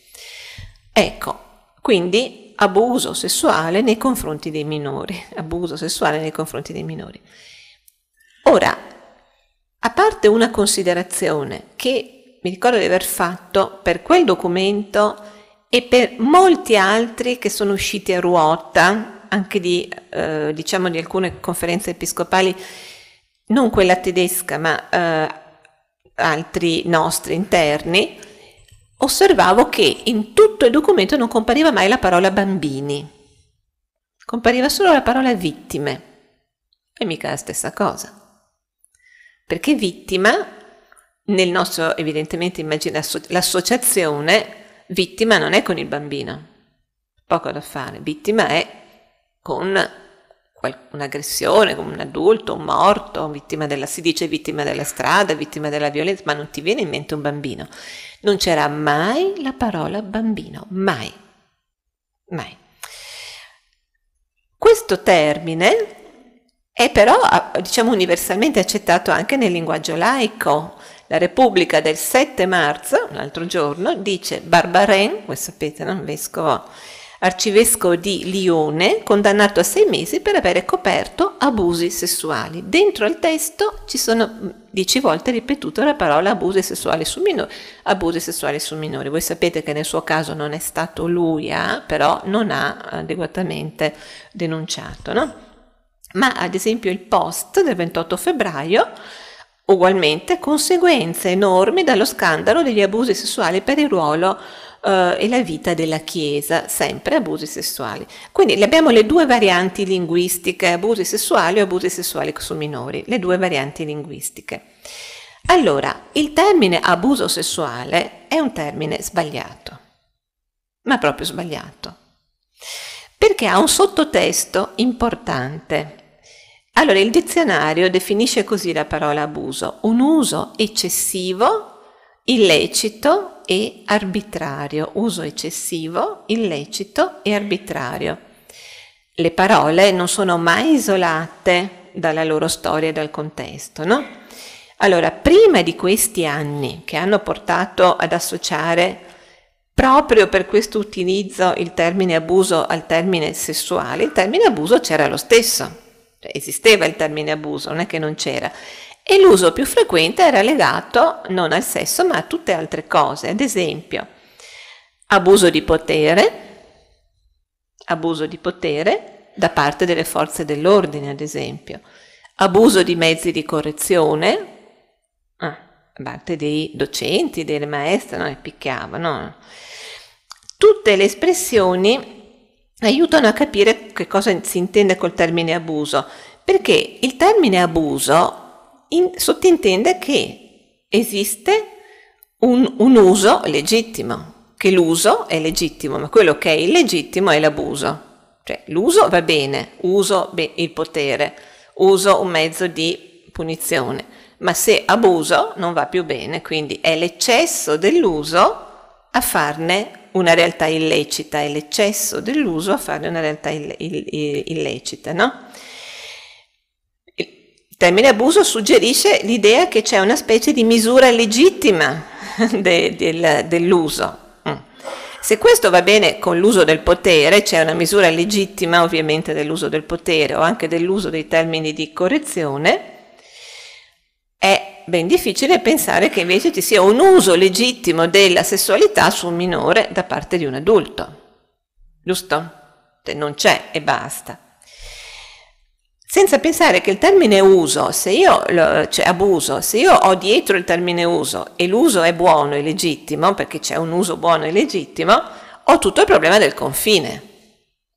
Speaker 1: Ecco, quindi abuso sessuale nei confronti dei minori, abuso sessuale nei confronti dei minori. Ora, a parte una considerazione che mi ricordo di aver fatto per quel documento e per molti altri che sono usciti a ruota, anche di, eh, diciamo di alcune conferenze episcopali, non quella tedesca, ma eh, altri nostri interni, osservavo che in tutto il documento non compariva mai la parola bambini, compariva solo la parola vittime. E mica la stessa cosa. Perché vittima, nel nostro evidentemente immagine, l'associazione, vittima non è con il bambino, poco da fare, vittima è con un'aggressione, un adulto, un morto, vittima della, si dice vittima della strada, vittima della violenza, ma non ti viene in mente un bambino. Non c'era mai la parola bambino, mai, mai. Questo termine è però diciamo universalmente accettato anche nel linguaggio laico. La Repubblica del 7 marzo, un altro giorno, dice Barbaren, voi sapete, non vescovo arcivescovo di Lione, condannato a sei mesi per aver coperto abusi sessuali. Dentro al testo ci sono mm, dieci volte ripetuta la parola abusi sessuali su minori, abusi sessuali su minori. Voi sapete che nel suo caso non è stato lui a, però non ha adeguatamente denunciato, no? Ma ad esempio il post del 28 febbraio Ugualmente, conseguenze enormi dallo scandalo degli abusi sessuali per il ruolo eh, e la vita della Chiesa, sempre abusi sessuali. Quindi abbiamo le due varianti linguistiche, abusi sessuali o abusi sessuali su minori, le due varianti linguistiche. Allora, il termine abuso sessuale è un termine sbagliato, ma proprio sbagliato, perché ha un sottotesto importante. Allora, il dizionario definisce così la parola abuso, un uso eccessivo illecito e arbitrario, uso eccessivo, illecito e arbitrario. Le parole non sono mai isolate dalla loro storia e dal contesto, no? Allora, prima di questi anni che hanno portato ad associare proprio per questo utilizzo il termine abuso al termine sessuale, il termine abuso c'era lo stesso, cioè, esisteva il termine abuso, non è che non c'era e l'uso più frequente era legato non al sesso ma a tutte altre cose, ad esempio abuso di potere, abuso di potere da parte delle forze dell'ordine, ad esempio, abuso di mezzi di correzione ah, da parte dei docenti, delle maestre, no, picchiavano. Tutte le espressioni aiutano a capire che cosa si intende col termine abuso, perché il termine abuso in, sottintende che esiste un, un uso legittimo, che l'uso è legittimo, ma quello che è illegittimo è l'abuso. Cioè l'uso va bene, uso be- il potere, uso un mezzo di punizione, ma se abuso non va più bene, quindi è l'eccesso dell'uso a farne una realtà illecita, è l'eccesso dell'uso a farne una realtà ill- ill- illecita, no? Il termine abuso suggerisce l'idea che c'è una specie di misura legittima [laughs] de, del, dell'uso. Mm. Se questo va bene con l'uso del potere, c'è una misura legittima ovviamente dell'uso del potere o anche dell'uso dei termini di correzione, è ben difficile pensare che invece ci sia un uso legittimo della sessualità su un minore da parte di un adulto. Giusto? Cioè, non c'è e basta senza pensare che il termine uso, se io lo, cioè abuso, se io ho dietro il termine uso e l'uso è buono e legittimo, perché c'è un uso buono e legittimo, ho tutto il problema del confine.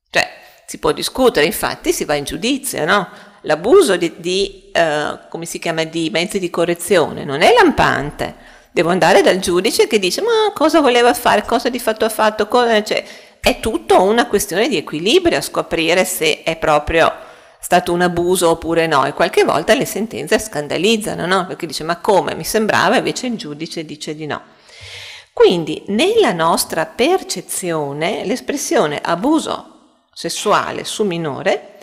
Speaker 1: Cioè, si può discutere, infatti si va in giudizio, no? L'abuso di, di eh, come si chiama, di mezzi di correzione non è lampante. Devo andare dal giudice che dice ma cosa voleva fare, cosa di fatto ha fatto, cosa... Cioè, è tutto una questione di equilibrio a scoprire se è proprio stato un abuso oppure no e qualche volta le sentenze scandalizzano, no? Perché dice ma come mi sembrava invece il giudice dice di no. Quindi nella nostra percezione l'espressione abuso sessuale su minore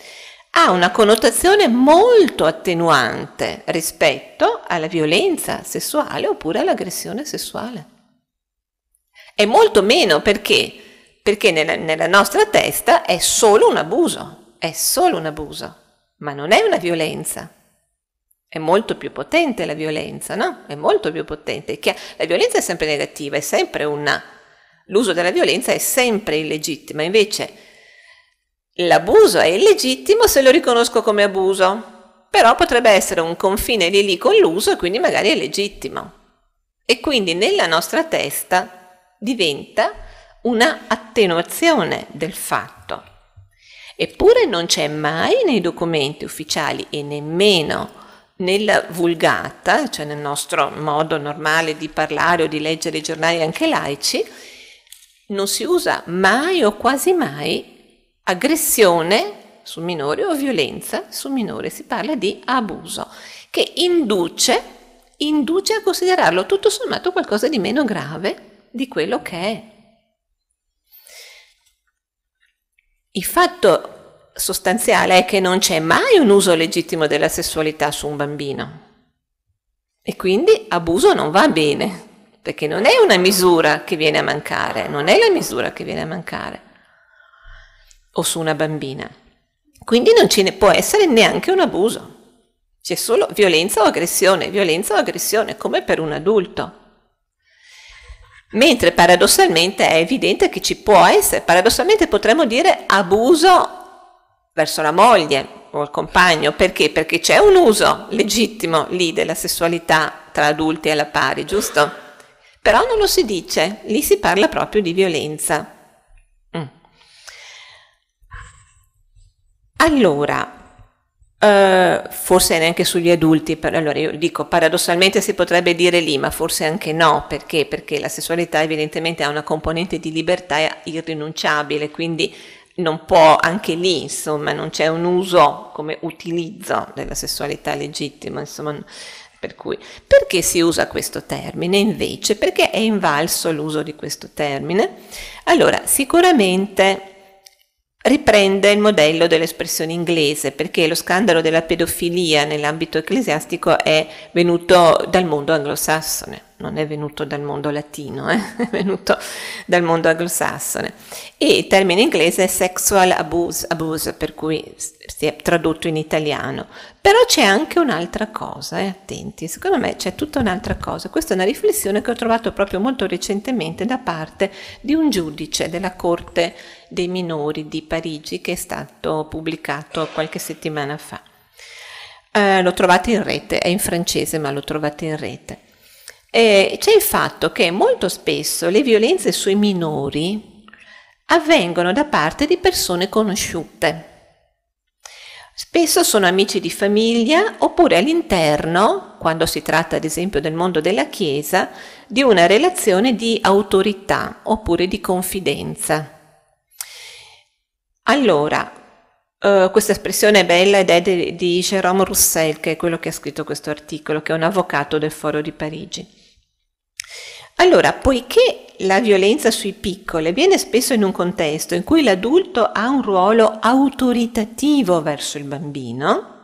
Speaker 1: ha una connotazione molto attenuante rispetto alla violenza sessuale oppure all'aggressione sessuale. E molto meno perché? Perché nella, nella nostra testa è solo un abuso, è solo un abuso, ma non è una violenza. È molto più potente la violenza, no? È molto più potente. La violenza è sempre negativa, è sempre una... L'uso della violenza è sempre illegittima, invece l'abuso è illegittimo se lo riconosco come abuso, però potrebbe essere un confine lì lì con l'uso e quindi magari è legittimo. E quindi nella nostra testa diventa una attenuazione del fatto Eppure non c'è mai nei documenti ufficiali e nemmeno nella vulgata, cioè nel nostro modo normale di parlare o di leggere i giornali anche laici, non si usa mai o quasi mai aggressione su minore o violenza su minore, si parla di abuso, che induce, induce a considerarlo tutto sommato qualcosa di meno grave di quello che è. Il fatto sostanziale è che non c'è mai un uso legittimo della sessualità su un bambino. E quindi abuso non va bene, perché non è una misura che viene a mancare, non è la misura che viene a mancare, o su una bambina. Quindi non ce ne può essere neanche un abuso, c'è solo violenza o aggressione, violenza o aggressione, come per un adulto. Mentre paradossalmente è evidente che ci può essere, paradossalmente potremmo dire abuso verso la moglie o il compagno, perché? Perché c'è un uso legittimo lì della sessualità tra adulti alla pari, giusto? Però non lo si dice, lì si parla proprio di violenza. Mm. Allora, eh, forse neanche sugli adulti, per, allora io dico paradossalmente si potrebbe dire lì, ma forse anche no, perché? Perché la sessualità evidentemente ha una componente di libertà irrinunciabile, quindi non può anche lì, insomma, non c'è un uso come utilizzo della sessualità legittima, insomma, per cui perché si usa questo termine invece? Perché è invalso l'uso di questo termine? Allora, sicuramente riprende il modello dell'espressione inglese perché lo scandalo della pedofilia nell'ambito ecclesiastico è venuto dal mondo anglosassone, non è venuto dal mondo latino, eh? [laughs] è venuto dal mondo anglosassone. E il termine inglese è sexual abuse, abuse per cui si è tradotto in italiano. Però c'è anche un'altra cosa, eh? attenti, secondo me c'è tutta un'altra cosa. Questa è una riflessione che ho trovato proprio molto recentemente da parte di un giudice della Corte dei minori di Parigi che è stato pubblicato qualche settimana fa. Eh, lo trovate in rete, è in francese ma lo trovate in rete. Eh, c'è il fatto che molto spesso le violenze sui minori avvengono da parte di persone conosciute. Spesso sono amici di famiglia oppure all'interno, quando si tratta ad esempio del mondo della Chiesa, di una relazione di autorità oppure di confidenza. Allora, uh, questa espressione è bella ed è di, di Jérôme Roussel, che è quello che ha scritto questo articolo, che è un avvocato del Foro di Parigi. Allora, poiché la violenza sui piccoli viene spesso in un contesto in cui l'adulto ha un ruolo autoritativo verso il bambino,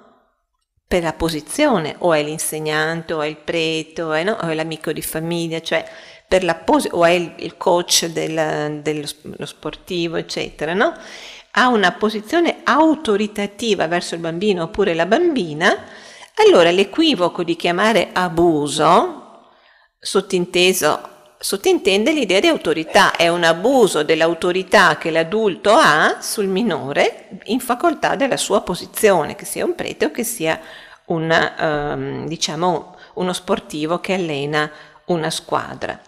Speaker 1: per la posizione, o è l'insegnante, o è il prete, o è, no? o è l'amico di famiglia, cioè per la pos- o è il, coach del, dello sportivo, eccetera, no? ha una posizione autoritativa verso il bambino oppure la bambina, allora l'equivoco di chiamare abuso, sottinteso, sottintende l'idea di autorità, è un abuso dell'autorità che l'adulto ha sul minore in facoltà della sua posizione, che sia un prete o che sia una, um, ehm, diciamo, uno sportivo che allena una squadra.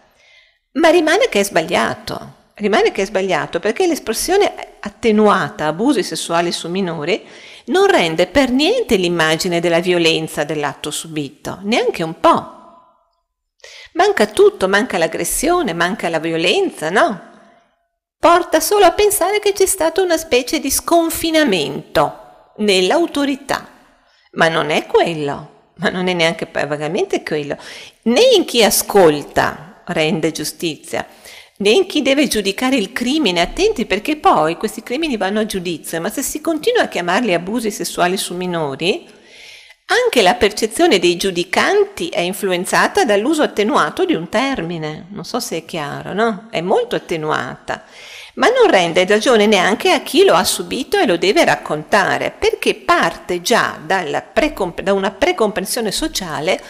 Speaker 1: Ma rimane che è sbagliato, rimane che è sbagliato perché l'espressione attenuata abusi sessuali su minori non rende per niente l'immagine della violenza dell'atto subito, neanche un po'. Manca tutto, manca l'aggressione, manca la violenza, no? Porta solo a pensare che c'è stato una specie di sconfinamento nell'autorità, ma non è quello, ma non è neanche vagamente quello, né in chi ascolta rende giustizia, né in chi deve giudicare il crimine, attenti perché poi questi crimini vanno a giudizio, ma se si continua a chiamarli abusi sessuali su minori, anche la percezione dei giudicanti è influenzata dall'uso attenuato di un termine, non so se è chiaro, no? È molto attenuata, ma non rende ragione neanche a chi lo ha subito e lo deve raccontare, perché parte già da una precomprensione sociale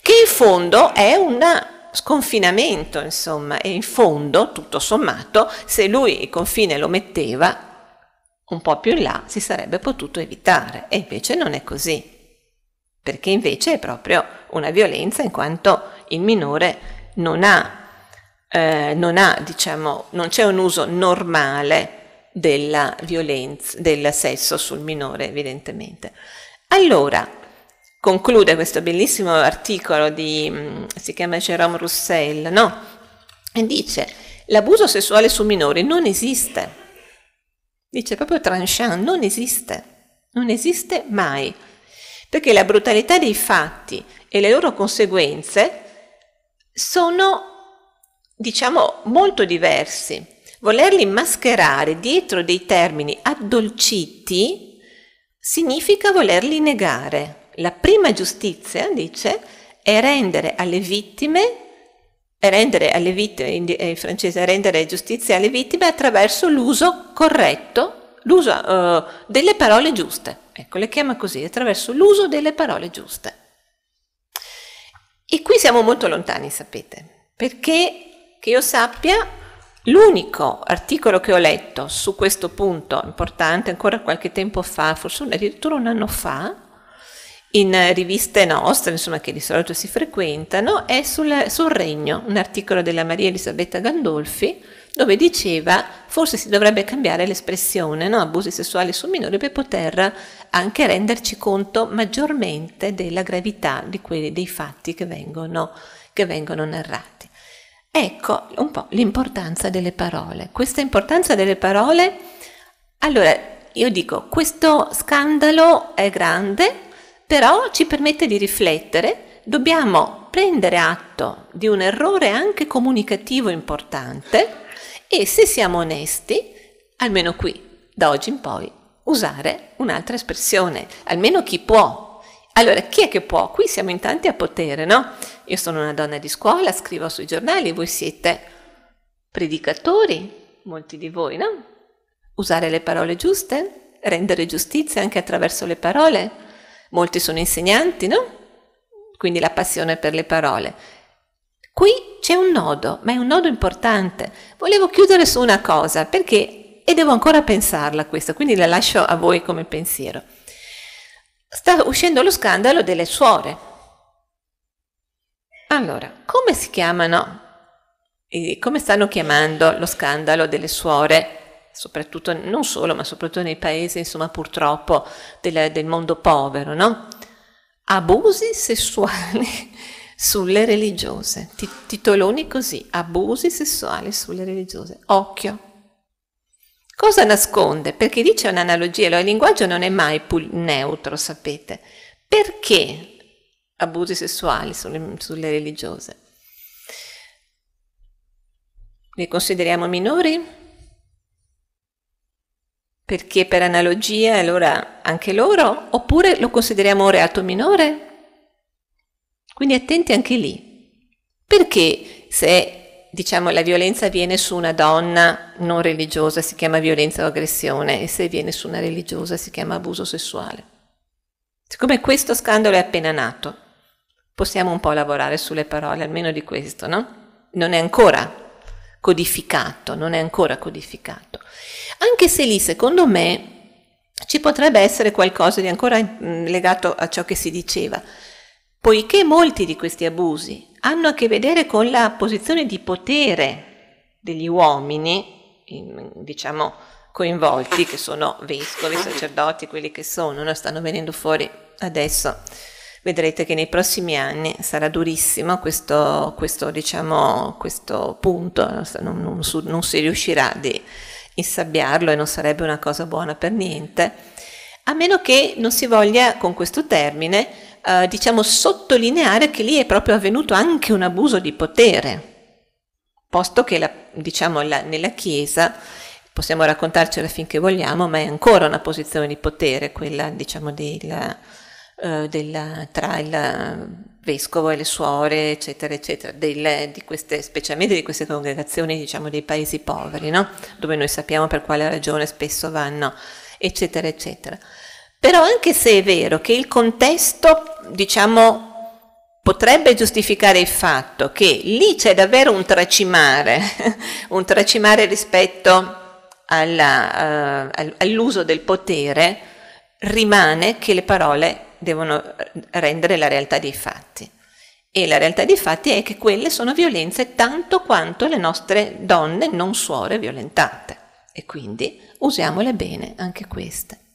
Speaker 1: che in fondo è una sconfinamento, insomma, e in fondo, tutto sommato, se lui il confine lo metteva un po' più in là, si sarebbe potuto evitare, e invece non è così, perché invece è proprio una violenza in quanto il minore non ha, eh, non ha diciamo, non c'è un uso normale della violenza, del sesso sul minore, evidentemente. Allora, conclude questo bellissimo articolo di, mm, si chiama Jerome Roussel, no? E dice, l'abuso sessuale su minori non esiste. Dice proprio Tranchant, non esiste, non esiste mai, perché la brutalità dei fatti e le loro conseguenze sono, diciamo, molto diversi. Volerli mascherare dietro dei termini addolciti significa volerli negare. La prima giustizia, dice, è rendere alle vittime, rendere alle vittime, in eh, francese, rendere giustizia alle vittime attraverso l'uso corretto, l'uso uh, delle parole giuste. Ecco, le chiama così, attraverso l'uso delle parole giuste. E qui siamo molto lontani, sapete, perché che io sappia, l'unico articolo che ho letto su questo punto importante, ancora qualche tempo fa, forse addirittura un anno fa, in eh, riviste nostre, insomma, che di solito si frequentano, è sul, sul Regno, un articolo della Maria Elisabetta Gandolfi, dove diceva forse si dovrebbe cambiare l'espressione no? abusi sessuali su minori per poter anche renderci conto maggiormente della gravità di quelli, dei fatti che vengono, che vengono narrati. Ecco un po' l'importanza delle parole. Questa importanza delle parole, allora io dico, questo scandalo è grande, però ci permette di riflettere, dobbiamo prendere atto di un errore anche comunicativo importante e se siamo onesti, almeno qui, da oggi in poi, usare un'altra espressione, almeno chi può. Allora, chi è che può? Qui siamo in tanti a potere, no? Io sono una donna di scuola, scrivo sui giornali, voi siete predicatori, molti di voi, no? Usare le parole giuste, rendere giustizia anche attraverso le parole molti sono insegnanti, no? Quindi la passione per le parole. Qui c'è un nodo, ma è un nodo importante. Volevo chiudere su una cosa, perché, e devo ancora pensarla questa, quindi la lascio a voi come pensiero. Sta uscendo lo scandalo delle suore. Allora, come si chiamano, come stanno chiamando lo scandalo delle suore soprattutto, non solo, ma soprattutto nei paesi, insomma, purtroppo del, del mondo povero, no? Abusi sessuali [laughs] sulle religiose, Ti, titoloni così, abusi sessuali sulle religiose, occhio. Cosa nasconde? Perché lì c'è un'analogia, il linguaggio non è mai neutro, sapete. Perché abusi sessuali sulle, sulle religiose? Le consideriamo minori? perché per analogia allora anche loro, oppure lo consideriamo un reato minore? Quindi attenti anche lì. Perché se diciamo la violenza viene su una donna non religiosa si chiama violenza o aggressione e se viene su una religiosa si chiama abuso sessuale? Siccome questo scandalo è appena nato, possiamo un po' lavorare sulle parole, almeno di questo, no? Non è ancora codificato, non è ancora codificato. Anche se lì, secondo me, ci potrebbe essere qualcosa di ancora legato a ciò che si diceva, poiché molti di questi abusi hanno a che vedere con la posizione di potere degli uomini, diciamo, coinvolti, che sono vescovi, sacerdoti, quelli che sono, no? stanno venendo fuori adesso Vedrete che nei prossimi anni sarà durissimo questo, questo, diciamo, questo punto, non, non, su, non si riuscirà di insabbiarlo e non sarebbe una cosa buona per niente, a meno che non si voglia con questo termine eh, diciamo sottolineare che lì è proprio avvenuto anche un abuso di potere, posto che la, diciamo, la, nella Chiesa possiamo raccontarcela finché vogliamo, ma è ancora una posizione di potere quella diciamo del eh, tra il vescovo e le suore, eccetera, eccetera, delle, di queste, specialmente di queste congregazioni, diciamo, dei paesi poveri, no? dove noi sappiamo per quale ragione spesso vanno, eccetera, eccetera. Però anche se è vero che il contesto, diciamo, potrebbe giustificare il fatto che lì c'è davvero un tracimare, [laughs] un tracimare rispetto alla, uh, all'uso del potere, rimane che le parole devono eh, rendere la realtà dei fatti. E la realtà dei fatti è che quelle sono violenze tanto quanto le nostre donne non suore violentate. E quindi usiamole bene anche queste.